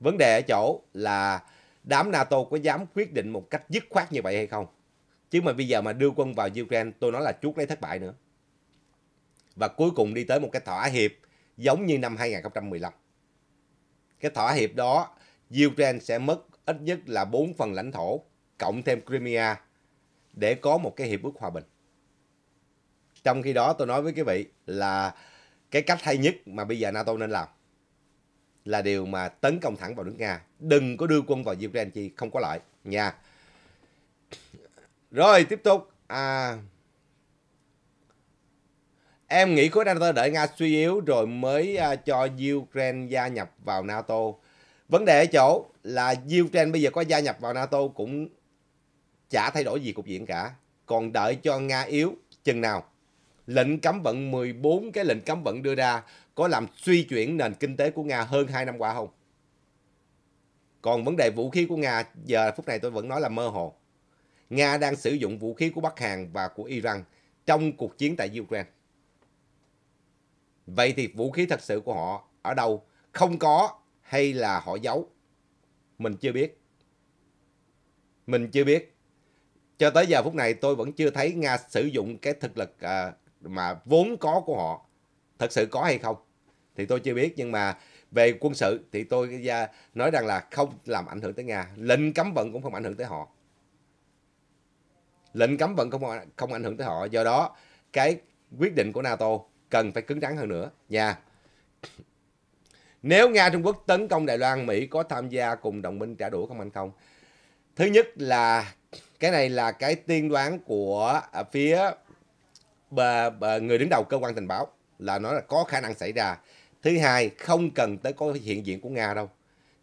Vấn đề ở chỗ là đám NATO có dám quyết định một cách dứt khoát như vậy hay không? Chứ mà bây giờ mà đưa quân vào Ukraine, tôi nói là chuốt lấy thất bại nữa. Và cuối cùng đi tới một cái thỏa hiệp giống như năm 2015. Cái thỏa hiệp đó, Ukraine sẽ mất ít nhất là 4 phần lãnh thổ cộng thêm Crimea để có một cái hiệp ước hòa bình. Trong khi đó tôi nói với quý vị là cái cách hay nhất mà bây giờ NATO nên làm là điều mà tấn công thẳng vào nước Nga. Đừng có đưa quân vào Ukraine chi không có lợi nha. Rồi tiếp tục. À, em nghĩ khối NATO đợi Nga suy yếu rồi mới à, cho Ukraine gia nhập vào NATO. Vấn đề ở chỗ là Ukraine bây giờ có gia nhập vào NATO cũng chả thay đổi gì cục diện cả. Còn đợi cho Nga yếu chừng nào? Lệnh cấm vận 14 cái lệnh cấm vận đưa ra có làm suy chuyển nền kinh tế của Nga hơn 2 năm qua không? Còn vấn đề vũ khí của Nga giờ phút này tôi vẫn nói là mơ hồ. Nga đang sử dụng vũ khí của Bắc Hàn và của Iran trong cuộc chiến tại Ukraine. Vậy thì vũ khí thật sự của họ ở đâu? Không có hay là họ giấu? Mình chưa biết. Mình chưa biết cho tới giờ phút này tôi vẫn chưa thấy Nga sử dụng cái thực lực à, mà vốn có của họ thật sự có hay không thì tôi chưa biết nhưng mà về quân sự thì tôi à, nói rằng là không làm ảnh hưởng tới Nga lệnh cấm vận cũng không ảnh hưởng tới họ lệnh cấm vận không không ảnh hưởng tới họ do đó cái quyết định của NATO cần phải cứng rắn hơn nữa nha nếu Nga Trung Quốc tấn công Đài Loan Mỹ có tham gia cùng đồng minh trả đũa không anh không thứ nhất là cái này là cái tiên đoán của à, phía bờ, bờ người đứng đầu cơ quan tình báo là nó là có khả năng xảy ra thứ hai không cần tới có hiện diện của nga đâu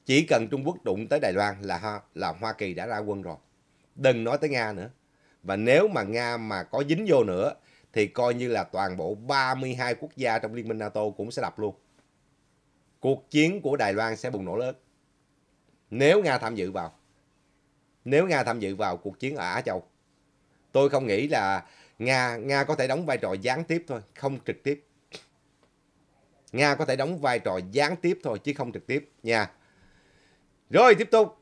chỉ cần trung quốc đụng tới đài loan là là hoa kỳ đã ra quân rồi đừng nói tới nga nữa và nếu mà nga mà có dính vô nữa thì coi như là toàn bộ 32 quốc gia trong Liên minh NATO cũng sẽ đập luôn. Cuộc chiến của Đài Loan sẽ bùng nổ lớn. Nếu Nga tham dự vào nếu Nga tham dự vào cuộc chiến ở Á Châu. Tôi không nghĩ là Nga Nga có thể đóng vai trò gián tiếp thôi, không trực tiếp. Nga có thể đóng vai trò gián tiếp thôi chứ không trực tiếp nha. Rồi tiếp tục.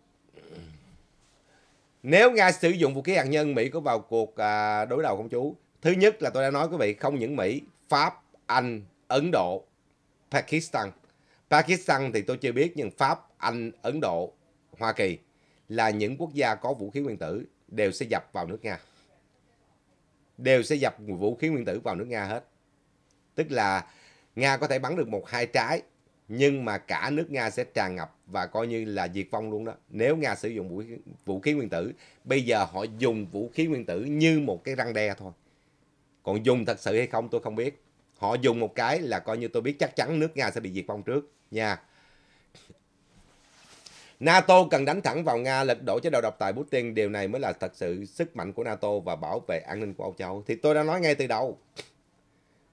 Nếu Nga sử dụng vũ khí hạt nhân, Mỹ có vào cuộc à, đối đầu không chú? Thứ nhất là tôi đã nói quý vị, không những Mỹ, Pháp, Anh, Ấn Độ, Pakistan. Pakistan thì tôi chưa biết nhưng Pháp, Anh, Ấn Độ, Hoa Kỳ là những quốc gia có vũ khí nguyên tử đều sẽ dập vào nước Nga. Đều sẽ dập vũ khí nguyên tử vào nước Nga hết. Tức là Nga có thể bắn được một hai trái nhưng mà cả nước Nga sẽ tràn ngập và coi như là diệt vong luôn đó. Nếu Nga sử dụng vũ khí, vũ khí nguyên tử, bây giờ họ dùng vũ khí nguyên tử như một cái răng đe thôi. Còn dùng thật sự hay không tôi không biết. Họ dùng một cái là coi như tôi biết chắc chắn nước Nga sẽ bị diệt vong trước nha. NATO cần đánh thẳng vào Nga lật đổ chế độ độc tài Putin. Điều này mới là thật sự sức mạnh của NATO và bảo vệ an ninh của Âu Châu. Thì tôi đã nói ngay từ đầu.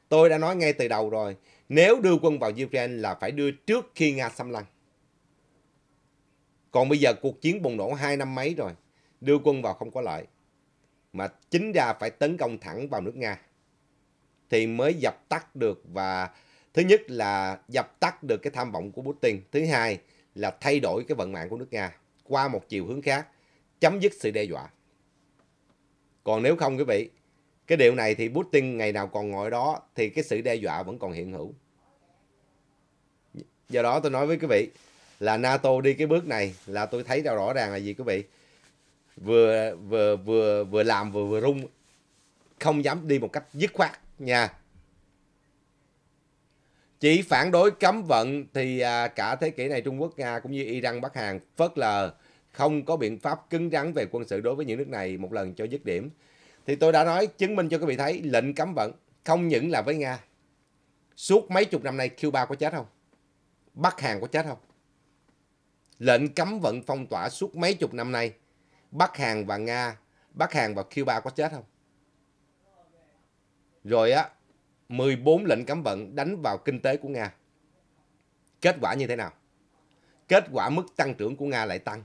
Tôi đã nói ngay từ đầu rồi. Nếu đưa quân vào Ukraine là phải đưa trước khi Nga xâm lăng. Còn bây giờ cuộc chiến bùng nổ hai năm mấy rồi. Đưa quân vào không có lợi. Mà chính ra phải tấn công thẳng vào nước Nga. Thì mới dập tắt được và thứ nhất là dập tắt được cái tham vọng của Putin. Thứ hai là thay đổi cái vận mạng của nước Nga qua một chiều hướng khác, chấm dứt sự đe dọa. Còn nếu không quý vị, cái điều này thì Putin ngày nào còn ngồi đó thì cái sự đe dọa vẫn còn hiện hữu. Do đó tôi nói với quý vị là NATO đi cái bước này là tôi thấy rõ ràng là gì quý vị? Vừa vừa vừa vừa làm vừa vừa rung không dám đi một cách dứt khoát nha. Chỉ phản đối cấm vận thì à, cả thế kỷ này Trung Quốc, Nga à, cũng như Iran, Bắc Hàn phớt lờ không có biện pháp cứng rắn về quân sự đối với những nước này một lần cho dứt điểm. Thì tôi đã nói chứng minh cho quý vị thấy lệnh cấm vận không những là với Nga. Suốt mấy chục năm nay Cuba có chết không? Bắc Hàn có chết không? Lệnh cấm vận phong tỏa suốt mấy chục năm nay Bắc Hàn và Nga, Bắc Hàn và Cuba có chết không? Rồi á, 14 lệnh cấm vận đánh vào kinh tế của Nga. Kết quả như thế nào? Kết quả mức tăng trưởng của Nga lại tăng.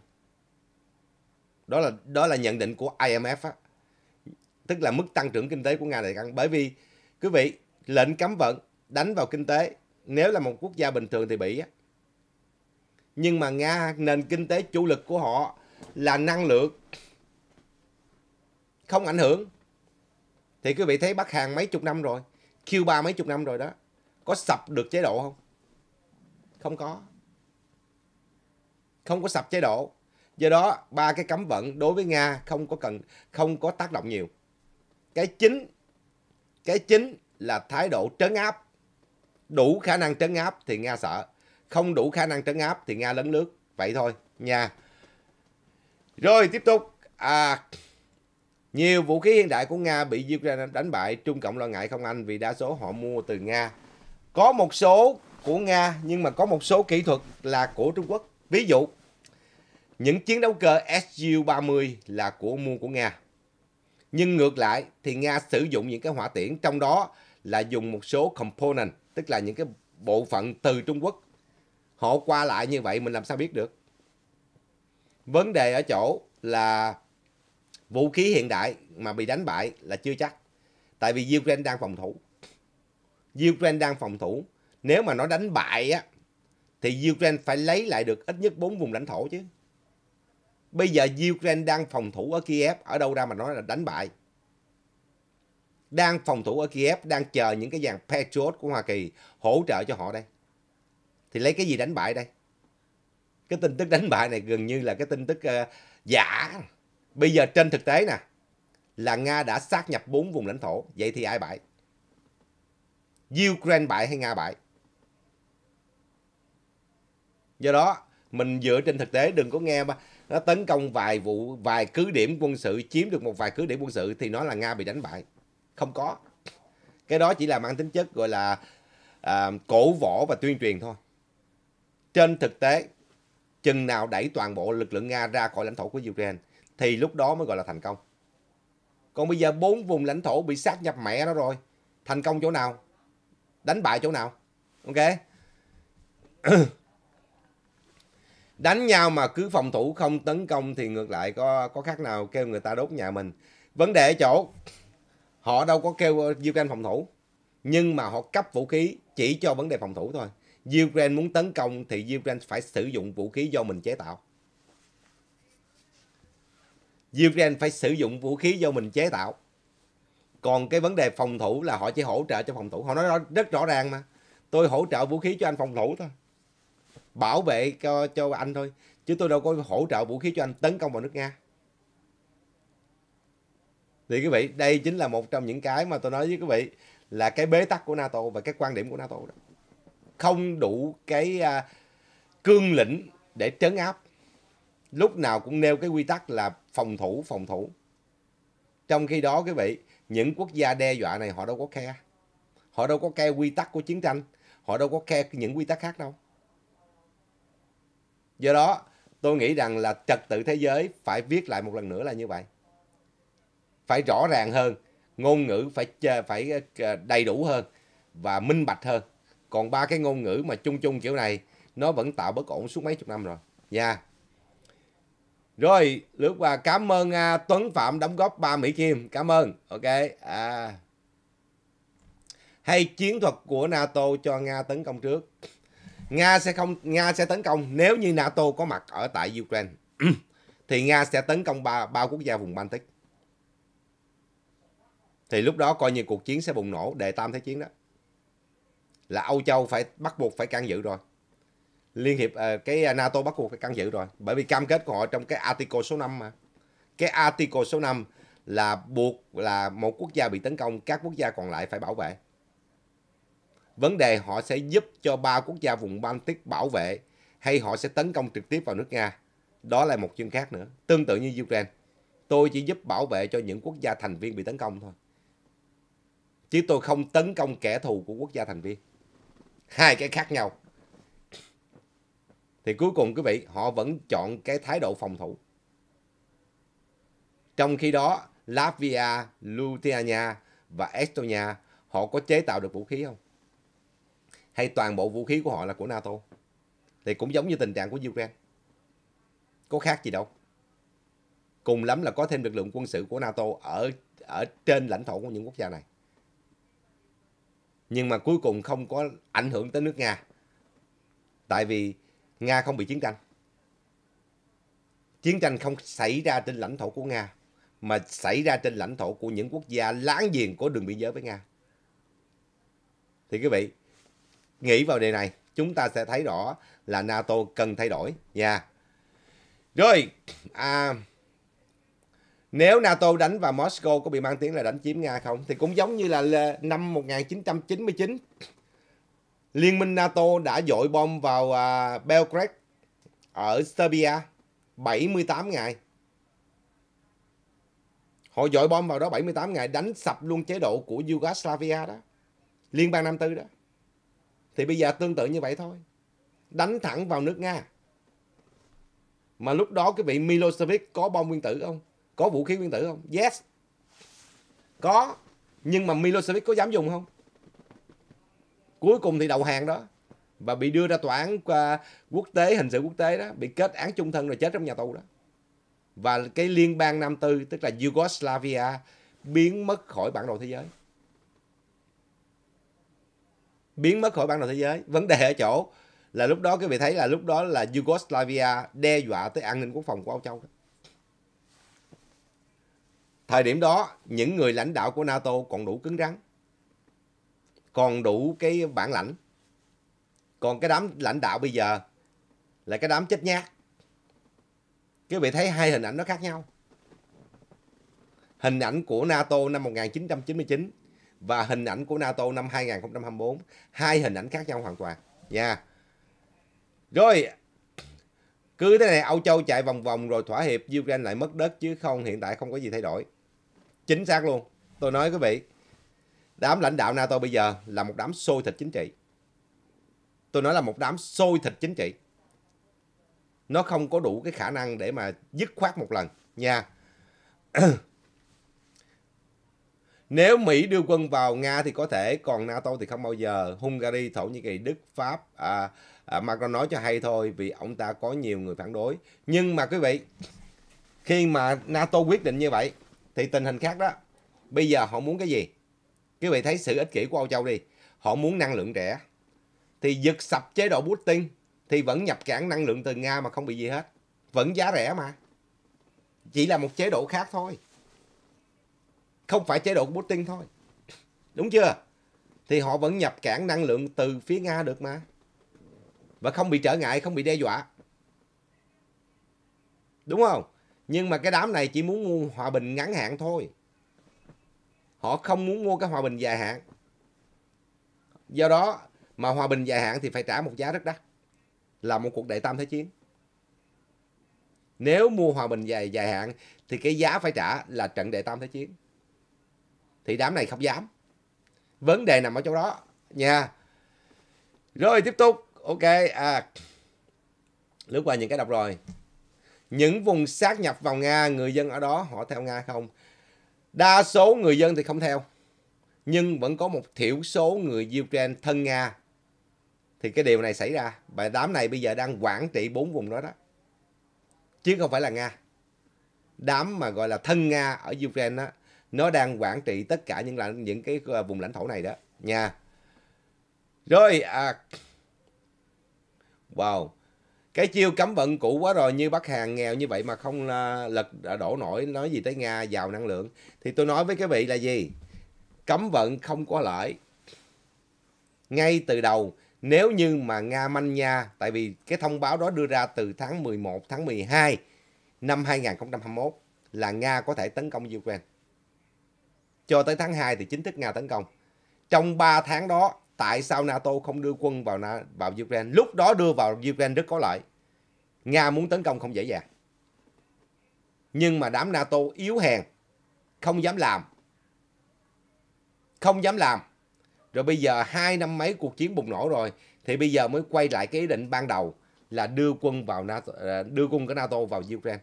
Đó là đó là nhận định của IMF á. Tức là mức tăng trưởng kinh tế của Nga lại tăng bởi vì quý vị, lệnh cấm vận đánh vào kinh tế nếu là một quốc gia bình thường thì bị á. Nhưng mà Nga nền kinh tế chủ lực của họ là năng lượng không ảnh hưởng. Thì quý vị thấy Bắc Hàn mấy chục năm rồi Q Cuba mấy chục năm rồi đó có sập được chế độ không không có không có sập chế độ do đó ba cái cấm vận đối với nga không có cần không có tác động nhiều cái chính cái chính là thái độ trấn áp đủ khả năng trấn áp thì nga sợ không đủ khả năng trấn áp thì nga lấn lướt vậy thôi nha rồi tiếp tục à nhiều vũ khí hiện đại của Nga bị Ukraine đánh bại, Trung Cộng lo ngại không Anh vì đa số họ mua từ Nga. Có một số của Nga nhưng mà có một số kỹ thuật là của Trung Quốc. Ví dụ, những chiến đấu cơ Su-30 là của mua của Nga. Nhưng ngược lại thì Nga sử dụng những cái hỏa tiễn trong đó là dùng một số component, tức là những cái bộ phận từ Trung Quốc. Họ qua lại như vậy mình làm sao biết được? Vấn đề ở chỗ là vũ khí hiện đại mà bị đánh bại là chưa chắc. Tại vì Ukraine đang phòng thủ. Ukraine đang phòng thủ. Nếu mà nó đánh bại á, thì Ukraine phải lấy lại được ít nhất 4 vùng lãnh thổ chứ. Bây giờ Ukraine đang phòng thủ ở Kiev, ở đâu ra mà nói là đánh bại. Đang phòng thủ ở Kiev, đang chờ những cái dàn Patriot của Hoa Kỳ hỗ trợ cho họ đây. Thì lấy cái gì đánh bại đây? Cái tin tức đánh bại này gần như là cái tin tức uh, giả. Bây giờ trên thực tế nè, là Nga đã sát nhập 4 vùng lãnh thổ. Vậy thì ai bại? Ukraine bại hay Nga bại? Do đó, mình dựa trên thực tế đừng có nghe mà nó tấn công vài vụ, vài cứ điểm quân sự, chiếm được một vài cứ điểm quân sự thì nó là Nga bị đánh bại. Không có. Cái đó chỉ là mang tính chất gọi là à, cổ võ và tuyên truyền thôi. Trên thực tế, chừng nào đẩy toàn bộ lực lượng Nga ra khỏi lãnh thổ của Ukraine thì lúc đó mới gọi là thành công. Còn bây giờ bốn vùng lãnh thổ bị sát nhập mẹ nó rồi. Thành công chỗ nào? Đánh bại chỗ nào? Ok. Đánh nhau mà cứ phòng thủ không tấn công thì ngược lại có có khác nào kêu người ta đốt nhà mình. Vấn đề ở chỗ họ đâu có kêu ờ, Ukraine phòng thủ. Nhưng mà họ cấp vũ khí chỉ cho vấn đề phòng thủ thôi. Ukraine muốn tấn công thì Ukraine phải sử dụng vũ khí do mình chế tạo. Ukraine phải sử dụng vũ khí do mình chế tạo. Còn cái vấn đề phòng thủ là họ chỉ hỗ trợ cho phòng thủ. Họ nói rất rõ ràng mà. Tôi hỗ trợ vũ khí cho anh phòng thủ thôi. Bảo vệ cho, cho anh thôi. Chứ tôi đâu có hỗ trợ vũ khí cho anh tấn công vào nước Nga. Thì quý vị, đây chính là một trong những cái mà tôi nói với quý vị là cái bế tắc của NATO và cái quan điểm của NATO đó. Không đủ cái uh, cương lĩnh để trấn áp lúc nào cũng nêu cái quy tắc là phòng thủ phòng thủ trong khi đó quý vị những quốc gia đe dọa này họ đâu có khe họ đâu có khe quy tắc của chiến tranh họ đâu có khe những quy tắc khác đâu do đó tôi nghĩ rằng là trật tự thế giới phải viết lại một lần nữa là như vậy phải rõ ràng hơn ngôn ngữ phải phải ờ, đầy đủ hơn và minh bạch hơn còn ba cái ngôn ngữ mà chung chung kiểu này nó vẫn tạo bất ổn suốt mấy chục năm rồi nha yeah rồi lướt qua cảm ơn uh, tuấn phạm đóng góp ba mỹ kim cảm ơn ok à hay chiến thuật của nato cho nga tấn công trước nga sẽ không nga sẽ tấn công nếu như nato có mặt ở tại ukraine thì nga sẽ tấn công ba ba quốc gia vùng baltic thì lúc đó coi như cuộc chiến sẽ bùng nổ đề tam thế chiến đó là âu châu phải bắt buộc phải can dự rồi liên hiệp ờ, cái ờ, NATO bắt buộc phải căn dự rồi bởi vì cam kết của họ trong cái article số 5 mà cái article số 5 là buộc là một quốc gia bị tấn công các quốc gia còn lại phải bảo vệ vấn đề họ sẽ giúp cho ba quốc gia vùng Baltic bảo vệ hay họ sẽ tấn công trực tiếp vào nước Nga đó là một chương khác nữa tương tự như Ukraine tôi chỉ giúp bảo vệ cho những quốc gia thành viên bị tấn công thôi chứ tôi không tấn công kẻ thù của quốc gia thành viên hai cái khác nhau thì cuối cùng quý vị, họ vẫn chọn cái thái độ phòng thủ. Trong khi đó, Latvia, Lithuania và Estonia, họ có chế tạo được vũ khí không? Hay toàn bộ vũ khí của họ là của NATO? Thì cũng giống như tình trạng của Ukraine. Có khác gì đâu. Cùng lắm là có thêm lực lượng quân sự của NATO ở ở trên lãnh thổ của những quốc gia này. Nhưng mà cuối cùng không có ảnh hưởng tới nước Nga. Tại vì Nga không bị chiến tranh. Chiến tranh không xảy ra trên lãnh thổ của Nga, mà xảy ra trên lãnh thổ của những quốc gia láng giềng có đường biên giới với Nga. Thì quý vị, nghĩ vào đề này, chúng ta sẽ thấy rõ là NATO cần thay đổi nha. Yeah. Rồi, à, nếu NATO đánh vào Moscow có bị mang tiếng là đánh chiếm Nga không? Thì cũng giống như là năm 1999 Liên minh NATO đã dội bom vào uh, Belgrade ở Serbia 78 ngày. Họ dội bom vào đó 78 ngày đánh sập luôn chế độ của Yugoslavia đó. Liên bang Nam Tư đó. Thì bây giờ tương tự như vậy thôi. Đánh thẳng vào nước Nga. Mà lúc đó cái vị Milosevic có bom nguyên tử không? Có vũ khí nguyên tử không? Yes. Có. Nhưng mà Milosevic có dám dùng không? cuối cùng thì đầu hàng đó và bị đưa ra tòa án à, quốc tế hình sự quốc tế đó bị kết án chung thân rồi chết trong nhà tù đó và cái liên bang Nam Tư tức là Yugoslavia biến mất khỏi bản đồ thế giới biến mất khỏi bản đồ thế giới vấn đề ở chỗ là lúc đó quý vị thấy là lúc đó là Yugoslavia đe dọa tới an ninh quốc phòng của Âu Châu đó. thời điểm đó những người lãnh đạo của NATO còn đủ cứng rắn còn đủ cái bản lãnh còn cái đám lãnh đạo bây giờ là cái đám chết nhát quý vị thấy hai hình ảnh nó khác nhau hình ảnh của NATO năm 1999 và hình ảnh của NATO năm 2024 hai hình ảnh khác nhau hoàn toàn nha yeah. rồi cứ thế này Âu Châu chạy vòng vòng rồi thỏa hiệp Ukraine lại mất đất chứ không hiện tại không có gì thay đổi chính xác luôn tôi nói quý vị đám lãnh đạo NATO bây giờ là một đám sôi thịt chính trị. Tôi nói là một đám sôi thịt chính trị. Nó không có đủ cái khả năng để mà dứt khoát một lần nha. Nếu Mỹ đưa quân vào Nga thì có thể, còn NATO thì không bao giờ. Hungary, Thổ Nhĩ Kỳ, Đức, Pháp, à, à, Macron nói cho hay thôi vì ông ta có nhiều người phản đối. Nhưng mà quý vị, khi mà NATO quyết định như vậy thì tình hình khác đó. Bây giờ họ muốn cái gì? Quý vị thấy sự ích kỷ của Âu Châu đi. Họ muốn năng lượng rẻ. Thì giật sập chế độ Putin thì vẫn nhập cảng năng lượng từ Nga mà không bị gì hết. Vẫn giá rẻ mà. Chỉ là một chế độ khác thôi. Không phải chế độ của Putin thôi. Đúng chưa? Thì họ vẫn nhập cảng năng lượng từ phía Nga được mà. Và không bị trở ngại, không bị đe dọa. Đúng không? Nhưng mà cái đám này chỉ muốn mua hòa bình ngắn hạn thôi họ không muốn mua cái hòa bình dài hạn do đó mà hòa bình dài hạn thì phải trả một giá rất đắt là một cuộc đại tam thế chiến nếu mua hòa bình dài dài hạn thì cái giá phải trả là trận đệ tam thế chiến thì đám này không dám vấn đề nằm ở chỗ đó nha rồi tiếp tục ok à lướt qua những cái đọc rồi những vùng sát nhập vào nga người dân ở đó họ theo nga không Đa số người dân thì không theo. Nhưng vẫn có một thiểu số người Ukraine thân Nga. Thì cái điều này xảy ra. bài đám này bây giờ đang quản trị bốn vùng đó đó. Chứ không phải là Nga. Đám mà gọi là thân Nga ở Ukraine đó, nó đang quản trị tất cả những là những cái ờ, vùng lãnh thổ này đó nha. Rồi à wow cái chiêu cấm vận cũ quá rồi như bắc hàn nghèo như vậy mà không à, lật à, đổ nổi nói gì tới nga giàu năng lượng thì tôi nói với các vị là gì cấm vận không có lợi ngay từ đầu nếu như mà Nga manh nha, tại vì cái thông báo đó đưa ra từ tháng 11, tháng 12 năm 2021 là Nga có thể tấn công Ukraine. Cho tới tháng 2 thì chính thức Nga tấn công. Trong 3 tháng đó tại sao NATO không đưa quân vào Na vào Ukraine? Lúc đó đưa vào Ukraine rất có lợi. Nga muốn tấn công không dễ dàng. Nhưng mà đám NATO yếu hèn, không dám làm. Không dám làm. Rồi bây giờ hai năm mấy cuộc chiến bùng nổ rồi, thì bây giờ mới quay lại cái ý định ban đầu là đưa quân vào NATO, à, đưa quân của NATO vào Ukraine.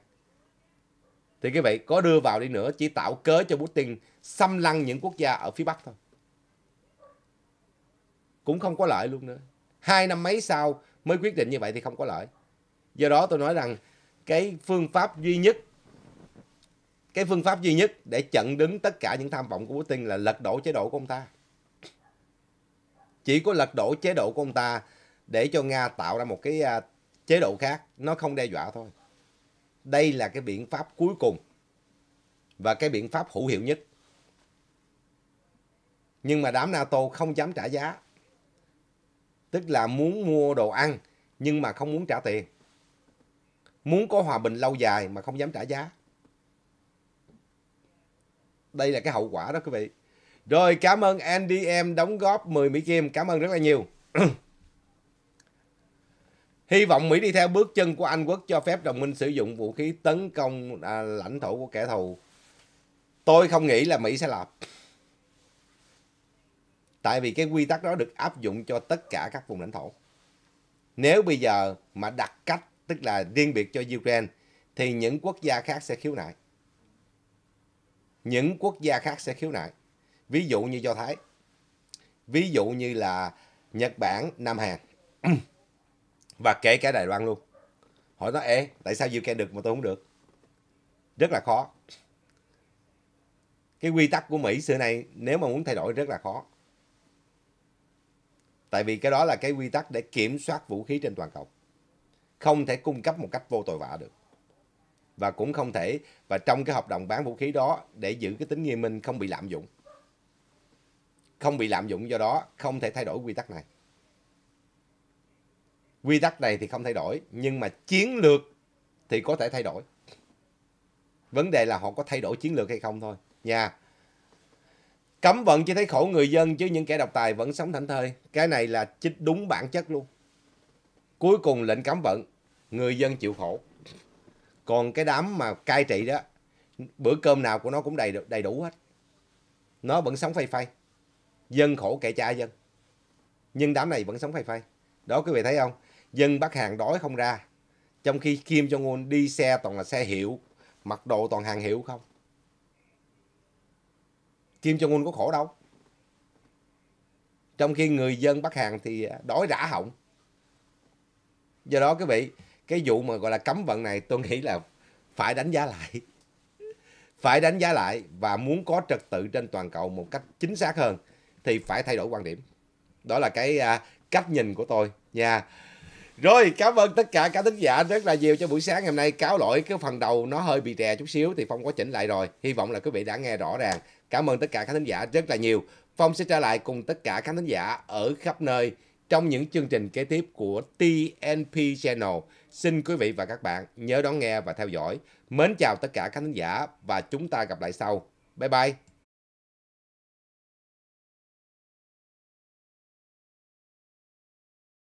Thì quý vị có đưa vào đi nữa chỉ tạo cớ cho Putin xâm lăng những quốc gia ở phía Bắc thôi cũng không có lợi luôn nữa hai năm mấy sau mới quyết định như vậy thì không có lợi do đó tôi nói rằng cái phương pháp duy nhất cái phương pháp duy nhất để chặn đứng tất cả những tham vọng của Putin là lật đổ chế độ của ông ta chỉ có lật đổ chế độ của ông ta để cho Nga tạo ra một cái à, chế độ khác nó không đe dọa thôi đây là cái biện pháp cuối cùng và cái biện pháp hữu hiệu nhất nhưng mà đám NATO không dám trả giá Tức là muốn mua đồ ăn nhưng mà không muốn trả tiền. Muốn có hòa bình lâu dài mà không dám trả giá. Đây là cái hậu quả đó quý vị. Rồi cảm ơn Andy em đóng góp 10 Mỹ Kim. Cảm ơn rất là nhiều. Hy vọng Mỹ đi theo bước chân của Anh quốc cho phép đồng minh sử dụng vũ khí tấn công à, lãnh thổ của kẻ thù. Tôi không nghĩ là Mỹ sẽ làm. Tại vì cái quy tắc đó được áp dụng cho tất cả các vùng lãnh thổ. Nếu bây giờ mà đặt cách, tức là riêng biệt cho Ukraine, thì những quốc gia khác sẽ khiếu nại. Những quốc gia khác sẽ khiếu nại. Ví dụ như Do Thái, ví dụ như là Nhật Bản, Nam Hàn, và kể cả Đài Loan luôn. Hỏi nó, ê, tại sao Ukraine được mà tôi không được? Rất là khó. Cái quy tắc của Mỹ xưa này nếu mà muốn thay đổi rất là khó. Tại vì cái đó là cái quy tắc để kiểm soát vũ khí trên toàn cầu. Không thể cung cấp một cách vô tội vạ được. Và cũng không thể, và trong cái hợp đồng bán vũ khí đó để giữ cái tính nghiêm minh không bị lạm dụng. Không bị lạm dụng do đó không thể thay đổi quy tắc này. Quy tắc này thì không thay đổi, nhưng mà chiến lược thì có thể thay đổi. Vấn đề là họ có thay đổi chiến lược hay không thôi. Nha. Cấm vận chỉ thấy khổ người dân chứ những kẻ độc tài vẫn sống thảnh thơi. Cái này là chích đúng bản chất luôn. Cuối cùng lệnh cấm vận, người dân chịu khổ. Còn cái đám mà cai trị đó, bữa cơm nào của nó cũng đầy, đầy đủ hết. Nó vẫn sống phay phay. Dân khổ kẻ cha dân. Nhưng đám này vẫn sống phay phay. Đó quý vị thấy không? Dân bắt hàng đói không ra. Trong khi Kim Jong-un đi xe toàn là xe hiệu, mặc đồ toàn hàng hiệu không. Kim Jong Un có khổ đâu trong khi người dân Bắc Hàn thì à, đói rã họng do đó quý vị cái vụ mà gọi là cấm vận này tôi nghĩ là phải đánh giá lại phải đánh giá lại và muốn có trật tự trên toàn cầu một cách chính xác hơn thì phải thay đổi quan điểm đó là cái à, cách nhìn của tôi nha rồi cảm ơn tất cả các thính giả rất là nhiều cho buổi sáng ngày hôm nay cáo lỗi cái phần đầu nó hơi bị rè chút xíu thì phong có chỉnh lại rồi hy vọng là quý vị đã nghe rõ ràng Cảm ơn tất cả các thính giả rất là nhiều. Phong sẽ trở lại cùng tất cả các thính giả ở khắp nơi trong những chương trình kế tiếp của TNP Channel. Xin quý vị và các bạn nhớ đón nghe và theo dõi. Mến chào tất cả các thính giả và chúng ta gặp lại sau. Bye bye!